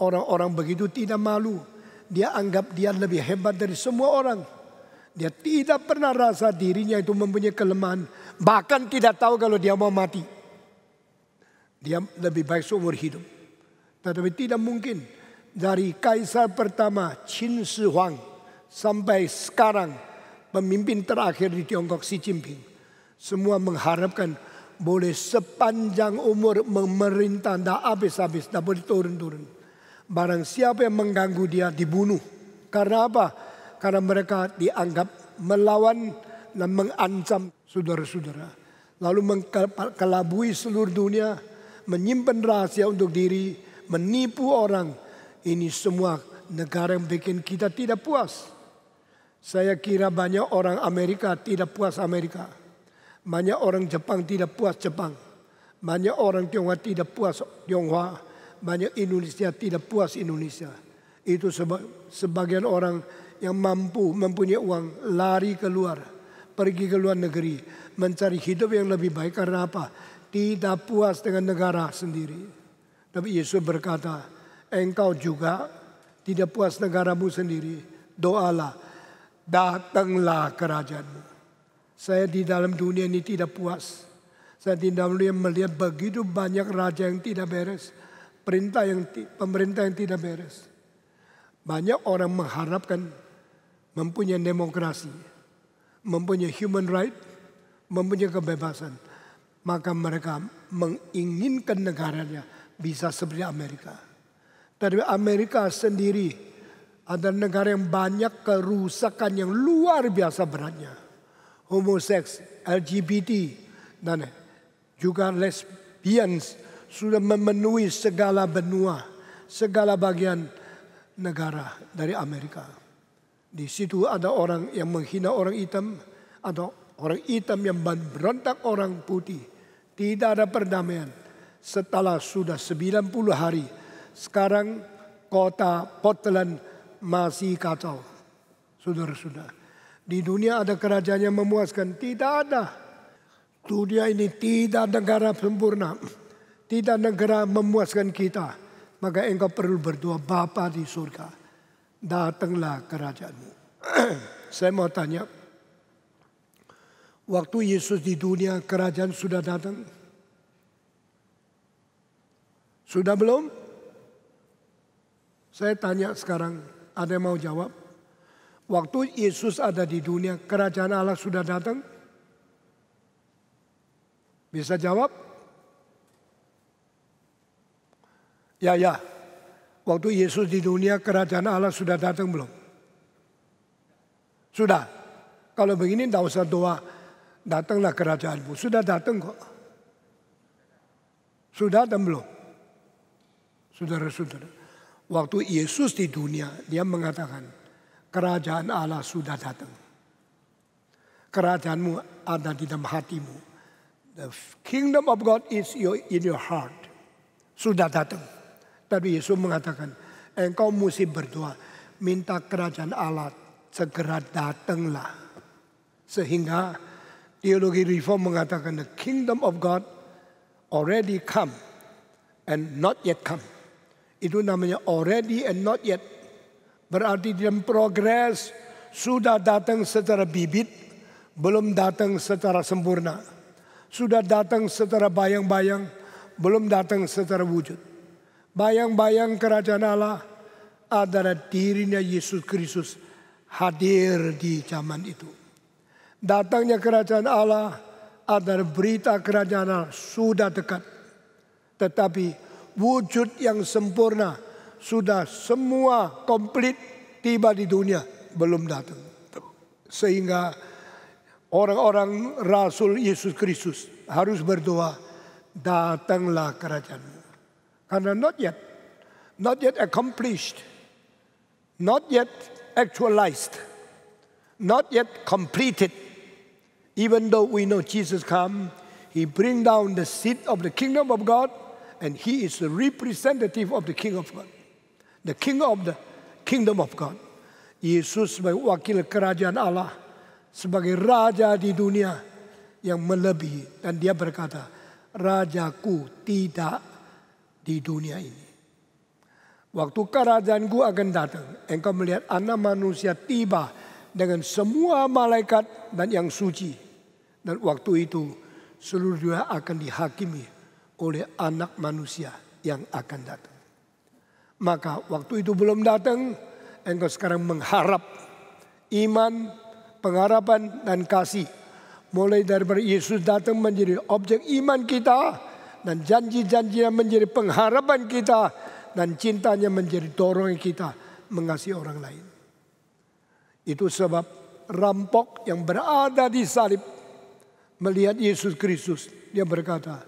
Orang-orang begitu tidak malu. Dia anggap dia lebih hebat dari semua orang. Dia tidak pernah rasa dirinya itu mempunyai kelemahan. Bahkan tidak tahu kalau dia mau mati. Dia lebih baik seumur hidup. Tetapi tidak mungkin dari kaisar pertama Qin Shi Huang sampai sekarang pemimpin terakhir di Tiongkok Xi Jinping. Semua mengharapkan boleh sepanjang umur memerintah tidak habis-habis, tidak boleh turun-turun. Barang siapa yang mengganggu dia dibunuh. Karena apa? Karena mereka dianggap melawan dan mengancam saudara-saudara. Lalu mengkelabui seluruh dunia menyimpan rahasia untuk diri, menipu orang. Ini semua negara yang bikin kita tidak puas. Saya kira banyak orang Amerika tidak puas Amerika. Banyak orang Jepang tidak puas Jepang. Banyak orang Tionghoa tidak puas Tionghoa. Banyak Indonesia tidak puas Indonesia. Itu sebagian orang yang mampu mempunyai uang lari keluar. Pergi ke luar negeri. Mencari hidup yang lebih baik karena apa? tidak puas dengan negara sendiri. Tapi Yesus berkata, engkau juga tidak puas negaramu sendiri. Doalah, datanglah kerajaanmu. Saya di dalam dunia ini tidak puas. Saya di dalam dunia melihat begitu banyak raja yang tidak beres. Perintah yang pemerintah yang tidak beres. Banyak orang mengharapkan mempunyai demokrasi, mempunyai human right, mempunyai kebebasan. Maka mereka menginginkan negaranya bisa seperti Amerika. Tapi Amerika sendiri ada negara yang banyak kerusakan yang luar biasa beratnya. Homoseks, LGBT, dan juga lesbians sudah memenuhi segala benua, segala bagian negara dari Amerika. Di situ ada orang yang menghina orang hitam, atau orang hitam yang berontak orang putih. Tidak ada perdamaian. Setelah sudah 90 hari, sekarang kota Portland masih kacau. sudah-sudah. di dunia ada kerajaan yang memuaskan? Tidak ada. Dunia ini tidak negara sempurna. Tidak negara memuaskan kita. Maka engkau perlu berdoa Bapa di surga. Datanglah kerajaanmu. *clears throat* Saya mau tanya, Waktu Yesus di dunia, kerajaan sudah datang. Sudah belum? Saya tanya sekarang, ada yang mau jawab? Waktu Yesus ada di dunia, kerajaan Allah sudah datang? Bisa jawab? Ya, ya. Waktu Yesus di dunia, kerajaan Allah sudah datang belum? Sudah. Kalau begini, tidak usah doa datanglah kerajaanmu. Sudah datang kok. Sudah dan belum? Saudara-saudara. Waktu Yesus di dunia, dia mengatakan, kerajaan Allah sudah datang. Kerajaanmu ada di dalam hatimu. The kingdom of God is your, in your heart. Sudah datang. Tapi Yesus mengatakan, engkau mesti berdoa. Minta kerajaan Allah segera datanglah. Sehingga Teologi Reform mengatakan the kingdom of God already come and not yet come. Itu namanya already and not yet. Berarti dalam progres sudah datang secara bibit, belum datang secara sempurna. Sudah datang secara bayang-bayang, belum datang secara wujud. Bayang-bayang kerajaan Allah adalah dirinya Yesus Kristus hadir di zaman itu. Datangnya kerajaan Allah adalah berita kerajaan Allah sudah dekat. Tetapi wujud yang sempurna sudah semua komplit tiba di dunia belum datang. Sehingga orang-orang Rasul Yesus Kristus harus berdoa datanglah kerajaanmu. Karena not yet, not yet accomplished, not yet actualized, not yet completed. Even though we know Jesus come, he bring down the seat of the kingdom of God, and he is the representative of the king of God. The king of the kingdom of God. Yesus sebagai wakil kerajaan Allah, sebagai raja di dunia yang melebihi. Dan dia berkata, rajaku tidak di dunia ini. Waktu kerajaanku akan datang, engkau melihat anak manusia tiba dengan semua malaikat dan yang suci dan waktu itu seluruh dunia akan dihakimi oleh anak manusia yang akan datang. Maka waktu itu belum datang, engkau sekarang mengharap iman, pengharapan, dan kasih. Mulai dari Yesus datang menjadi objek iman kita, dan janji janji yang menjadi pengharapan kita, dan cintanya menjadi dorongan kita mengasihi orang lain. Itu sebab rampok yang berada di salib melihat Yesus Kristus. Dia berkata,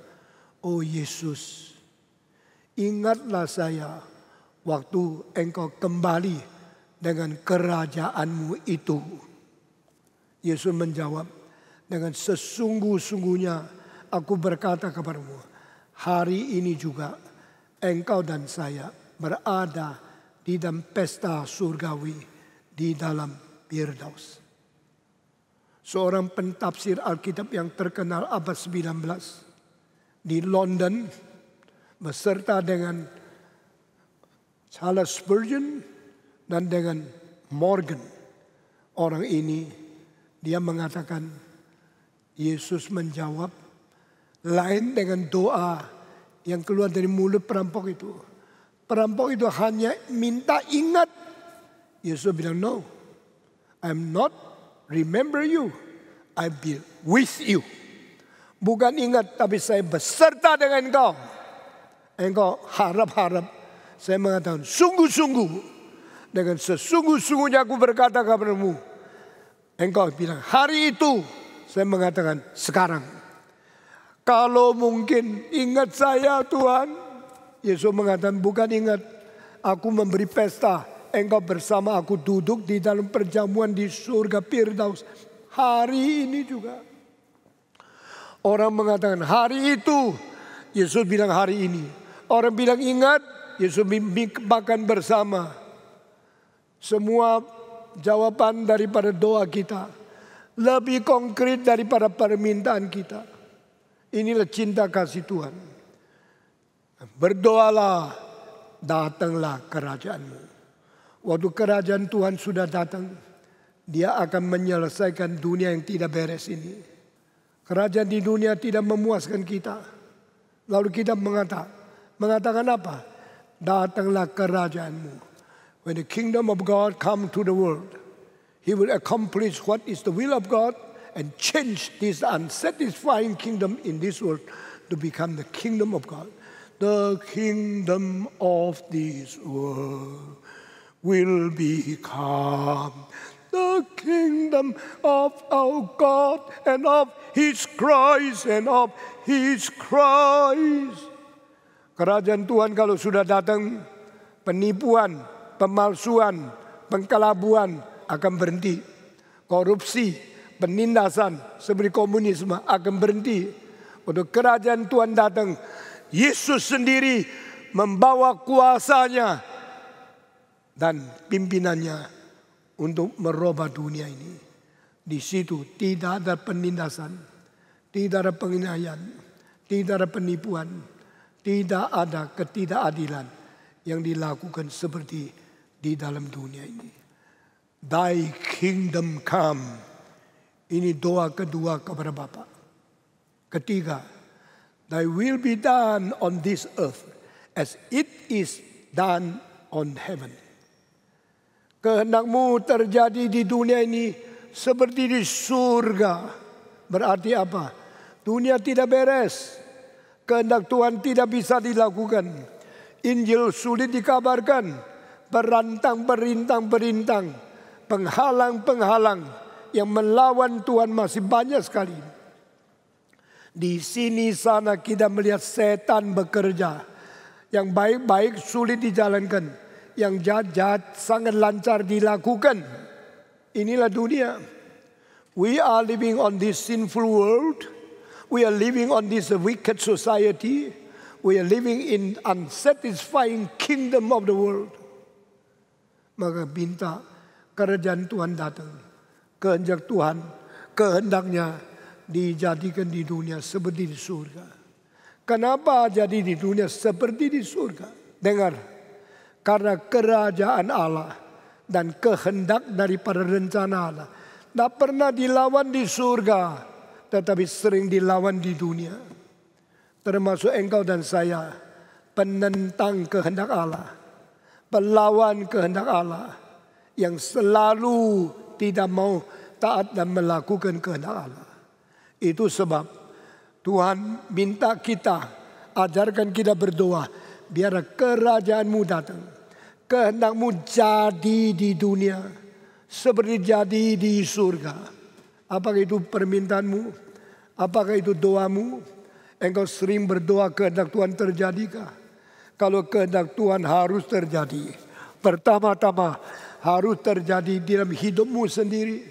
Oh Yesus, ingatlah saya waktu engkau kembali dengan kerajaanmu itu. Yesus menjawab, dengan sesungguh-sungguhnya aku berkata kepadamu, hari ini juga engkau dan saya berada di dalam pesta surgawi di dalam Firdaus seorang pentafsir Alkitab yang terkenal abad 19 di London beserta dengan Charles Spurgeon dan dengan Morgan. Orang ini dia mengatakan Yesus menjawab lain dengan doa yang keluar dari mulut perampok itu. Perampok itu hanya minta ingat. Yesus bilang, no, I'm not Remember you, I be with you. Bukan ingat, tapi saya beserta dengan engkau. Engkau harap-harap. Saya mengatakan, sungguh-sungguh. Dengan sesungguh-sungguhnya aku berkata kepadamu. Engkau bilang, hari itu. Saya mengatakan, sekarang. Kalau mungkin ingat saya Tuhan. Yesus mengatakan, bukan ingat. Aku memberi pesta engkau bersama aku duduk di dalam perjamuan di surga Firdaus. Hari ini juga. Orang mengatakan hari itu. Yesus bilang hari ini. Orang bilang ingat. Yesus makan bersama. Semua jawaban daripada doa kita. Lebih konkret daripada permintaan kita. Inilah cinta kasih Tuhan. Berdoalah, datanglah kerajaanmu. Waktu kerajaan Tuhan sudah datang, dia akan menyelesaikan dunia yang tidak beres ini. Kerajaan di dunia tidak memuaskan kita. Lalu kita mengatakan, mengatakan apa? Datanglah kerajaanmu. When the kingdom of God come to the world, he will accomplish what is the will of God and change this unsatisfying kingdom in this world to become the kingdom of God. The kingdom of this world will become the kingdom of our God and of His Christ and of His Christ. Kerajaan Tuhan kalau sudah datang, penipuan, pemalsuan, pengkelabuan akan berhenti. Korupsi, penindasan seperti komunisme akan berhenti. Untuk kerajaan Tuhan datang, Yesus sendiri membawa kuasanya dan pimpinannya untuk merubah dunia ini. Di situ tidak ada penindasan, tidak ada penginayan, tidak ada penipuan, tidak ada ketidakadilan yang dilakukan seperti di dalam dunia ini. Thy kingdom come. Ini doa kedua kepada Bapa. Ketiga, Thy will be done on this earth as it is done on heaven. Kehendakmu terjadi di dunia ini seperti di surga. Berarti apa? Dunia tidak beres. Kehendak Tuhan tidak bisa dilakukan. Injil sulit dikabarkan. berantang berintang berintang Penghalang, penghalang. Yang melawan Tuhan masih banyak sekali. Di sini sana kita melihat setan bekerja. Yang baik-baik sulit dijalankan yang jahat-jahat sangat lancar dilakukan. Inilah dunia. We are living on this sinful world. We are living on this wicked society. We are living in unsatisfying kingdom of the world. Maka minta kerajaan Tuhan datang. Kehendak Tuhan, kehendaknya dijadikan di dunia seperti di surga. Kenapa jadi di dunia seperti di surga? Dengar, karena kerajaan Allah dan kehendak daripada rencana Allah. tak pernah dilawan di surga, tetapi sering dilawan di dunia. Termasuk engkau dan saya, penentang kehendak Allah, pelawan kehendak Allah, yang selalu tidak mau taat dan melakukan kehendak Allah. Itu sebab Tuhan minta kita, ajarkan kita berdoa, biar kerajaanmu datang kehendakmu jadi di dunia seperti jadi di surga. Apakah itu permintaanmu? Apakah itu doamu? Engkau sering berdoa kehendak Tuhan terjadikah? Kalau kehendak Tuhan harus terjadi. Pertama-tama harus terjadi di dalam hidupmu sendiri.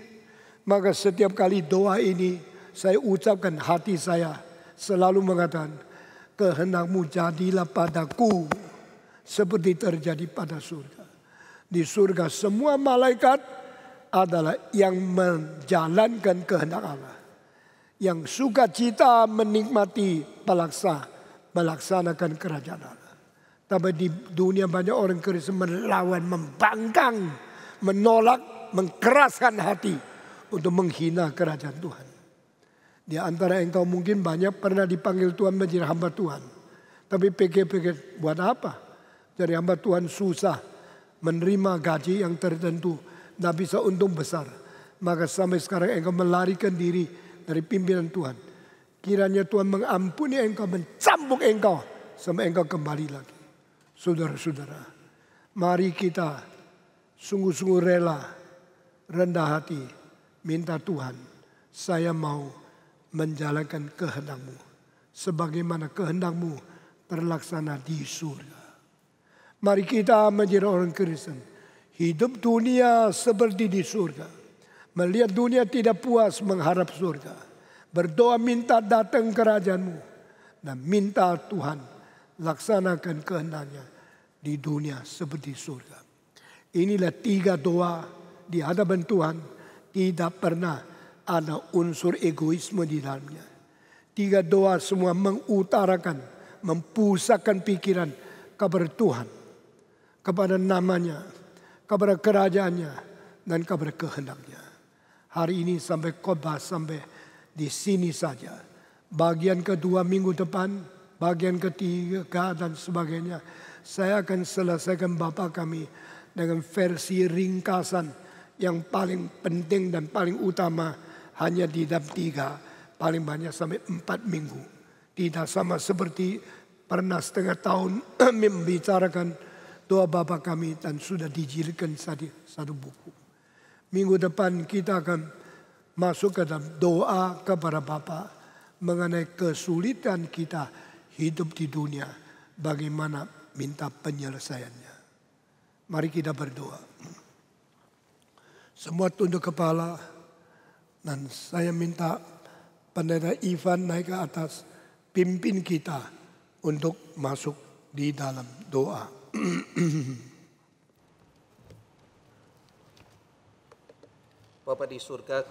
Maka setiap kali doa ini saya ucapkan hati saya selalu mengatakan kehendakmu jadilah padaku seperti terjadi pada surga. Di surga semua malaikat adalah yang menjalankan kehendak Allah. Yang suka cita menikmati pelaksa, melaksanakan kerajaan Allah. Tapi di dunia banyak orang Kristen melawan, membangkang, menolak, mengkeraskan hati untuk menghina kerajaan Tuhan. Di antara engkau mungkin banyak pernah dipanggil Tuhan menjadi hamba Tuhan. Tapi pikir-pikir buat apa? Jadi hamba Tuhan susah menerima gaji yang tertentu. Tidak bisa untung besar. Maka sampai sekarang engkau melarikan diri dari pimpinan Tuhan. Kiranya Tuhan mengampuni engkau, mencambuk engkau. Sampai engkau kembali lagi. Saudara-saudara, mari kita sungguh-sungguh rela, rendah hati, minta Tuhan. Saya mau menjalankan kehendakmu. Sebagaimana kehendakmu terlaksana di surga. Mari kita menjadi orang Kristen. Hidup dunia seperti di surga. Melihat dunia tidak puas mengharap surga. Berdoa minta datang kerajaanmu. Dan minta Tuhan laksanakan kehendaknya di dunia seperti surga. Inilah tiga doa di hadapan Tuhan. Tidak pernah ada unsur egoisme di dalamnya. Tiga doa semua mengutarakan, mempusatkan pikiran kepada Tuhan kepada namanya, kepada kerajaannya, dan kepada kehendaknya. Hari ini sampai khotbah sampai di sini saja. Bagian kedua minggu depan, bagian ketiga dan sebagainya. Saya akan selesaikan Bapak kami dengan versi ringkasan yang paling penting dan paling utama hanya di dalam tiga, paling banyak sampai empat minggu. Tidak sama seperti pernah setengah tahun *clears throat* membicarakan doa Bapa kami dan sudah dijilikan satu, satu buku. Minggu depan kita akan masuk ke dalam doa kepada Bapa mengenai kesulitan kita hidup di dunia. Bagaimana minta penyelesaiannya. Mari kita berdoa. Semua tunduk kepala dan saya minta pendeta Ivan naik ke atas pimpin kita untuk masuk di dalam doa. *clears throat* Bapak di surga,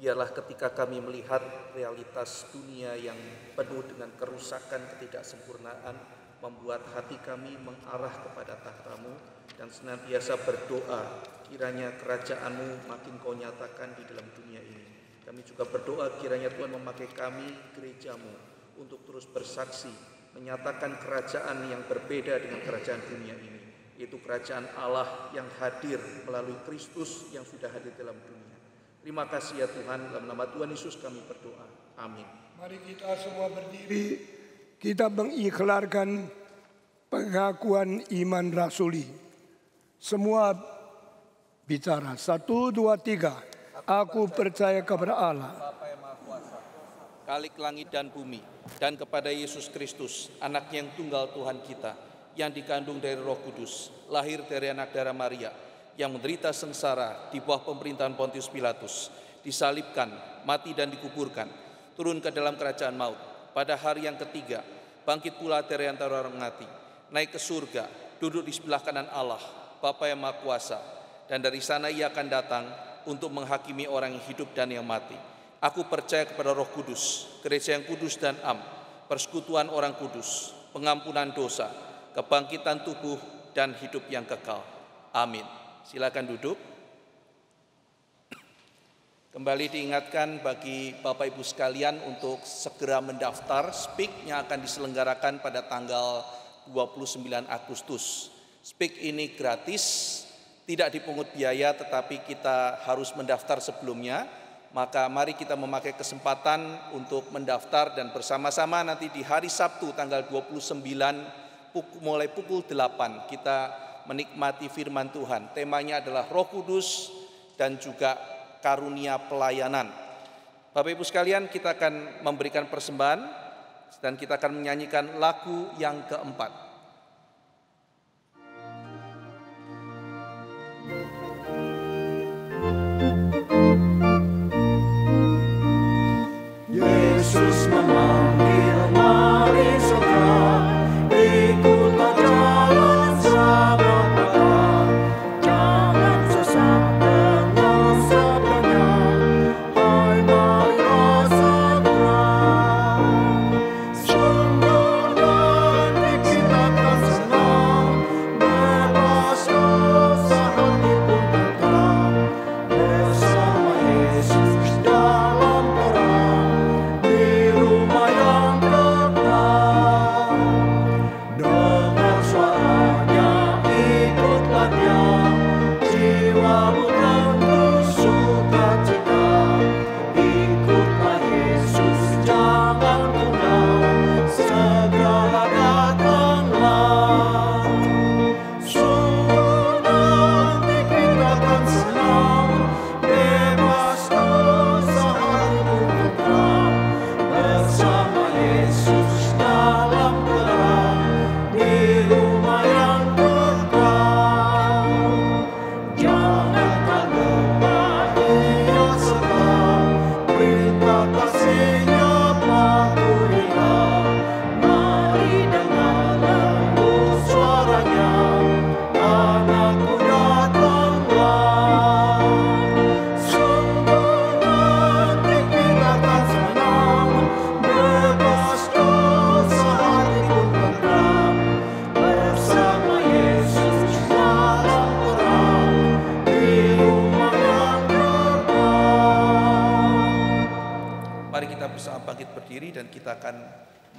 biarlah ketika kami melihat realitas dunia yang penuh dengan kerusakan, ketidaksempurnaan, membuat hati kami mengarah kepada tahtamu dan senantiasa berdoa kiranya kerajaanmu makin kau nyatakan di dalam dunia ini. Kami juga berdoa kiranya Tuhan memakai kami gerejamu untuk terus bersaksi menyatakan kerajaan yang berbeda dengan kerajaan dunia ini yaitu kerajaan Allah yang hadir melalui Kristus yang sudah hadir dalam dunia. Terima kasih ya Tuhan, dalam nama Tuhan Yesus kami berdoa. Amin. Mari kita semua berdiri, kita mengiklarkan pengakuan iman rasuli. Semua bicara, satu, dua, tiga. Aku percaya kepada Allah, Khalik langit dan bumi, dan kepada Yesus Kristus, anak yang tunggal Tuhan kita, yang dikandung dari roh kudus, lahir dari anak darah Maria, yang menderita sengsara di bawah pemerintahan Pontius Pilatus, disalibkan, mati dan dikuburkan, turun ke dalam kerajaan maut, pada hari yang ketiga, bangkit pula dari antara orang mati, naik ke surga, duduk di sebelah kanan Allah, Bapa yang Maha Kuasa, dan dari sana ia akan datang untuk menghakimi orang yang hidup dan yang mati. Aku percaya kepada Roh Kudus, gereja yang kudus dan am, persekutuan orang kudus, pengampunan dosa, kebangkitan tubuh dan hidup yang kekal. Amin. Silakan duduk. Kembali diingatkan bagi Bapak Ibu sekalian untuk segera mendaftar speak yang akan diselenggarakan pada tanggal 29 Agustus. Speak ini gratis, tidak dipungut biaya tetapi kita harus mendaftar sebelumnya maka mari kita memakai kesempatan untuk mendaftar dan bersama-sama nanti di hari Sabtu tanggal 29 mulai pukul 8 kita menikmati firman Tuhan. Temanya adalah Roh Kudus dan juga karunia pelayanan. Bapak Ibu sekalian, kita akan memberikan persembahan dan kita akan menyanyikan lagu yang keempat. away.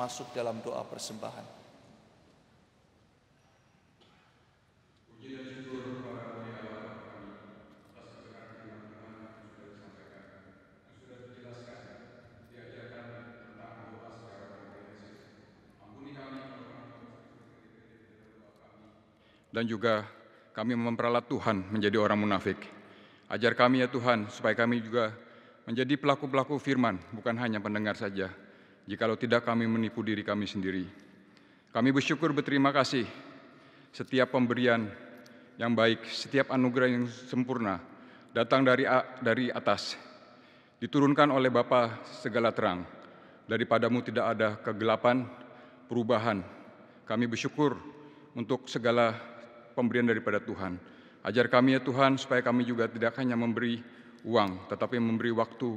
masuk dalam doa persembahan. Ya dan juga kami memperalat Tuhan menjadi orang munafik. Ajar kami ya Tuhan supaya kami juga menjadi pelaku-pelaku firman, bukan hanya pendengar saja, jikalau tidak kami menipu diri kami sendiri. Kami bersyukur berterima kasih setiap pemberian yang baik, setiap anugerah yang sempurna datang dari dari atas, diturunkan oleh Bapa segala terang. Daripadamu tidak ada kegelapan, perubahan. Kami bersyukur untuk segala pemberian daripada Tuhan. Ajar kami ya Tuhan supaya kami juga tidak hanya memberi uang, tetapi memberi waktu,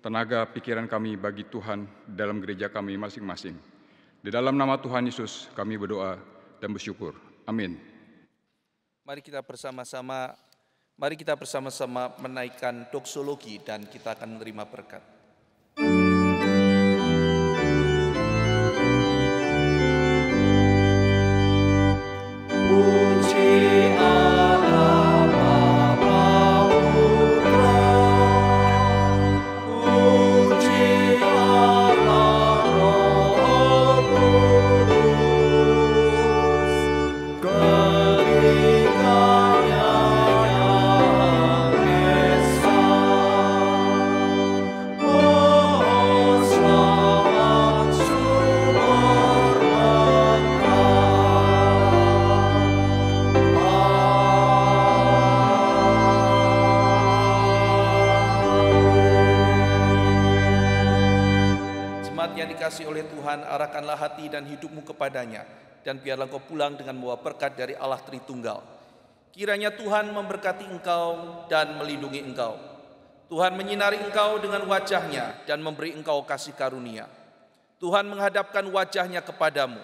tenaga pikiran kami bagi Tuhan dalam gereja kami masing-masing. Di dalam nama Tuhan Yesus kami berdoa dan bersyukur. Amin. Mari kita bersama-sama mari kita bersama-sama menaikkan doksologi dan kita akan menerima berkat. Oh. dikasih oleh Tuhan, arahkanlah hati dan hidupmu kepadanya, dan biarlah engkau pulang dengan membawa berkat dari Allah Tritunggal. Kiranya Tuhan memberkati engkau dan melindungi engkau. Tuhan menyinari engkau dengan wajahnya dan memberi engkau kasih karunia. Tuhan menghadapkan wajahnya kepadamu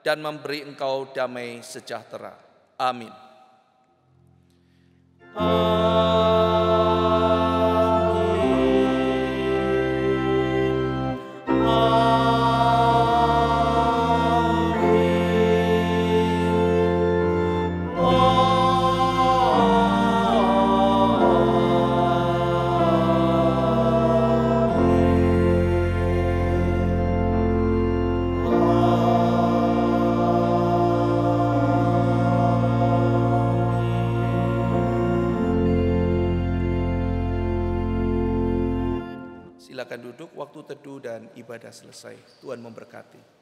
dan memberi engkau damai sejahtera. Amin. Amin. teduh dan ibadah selesai. Tuhan memberkati.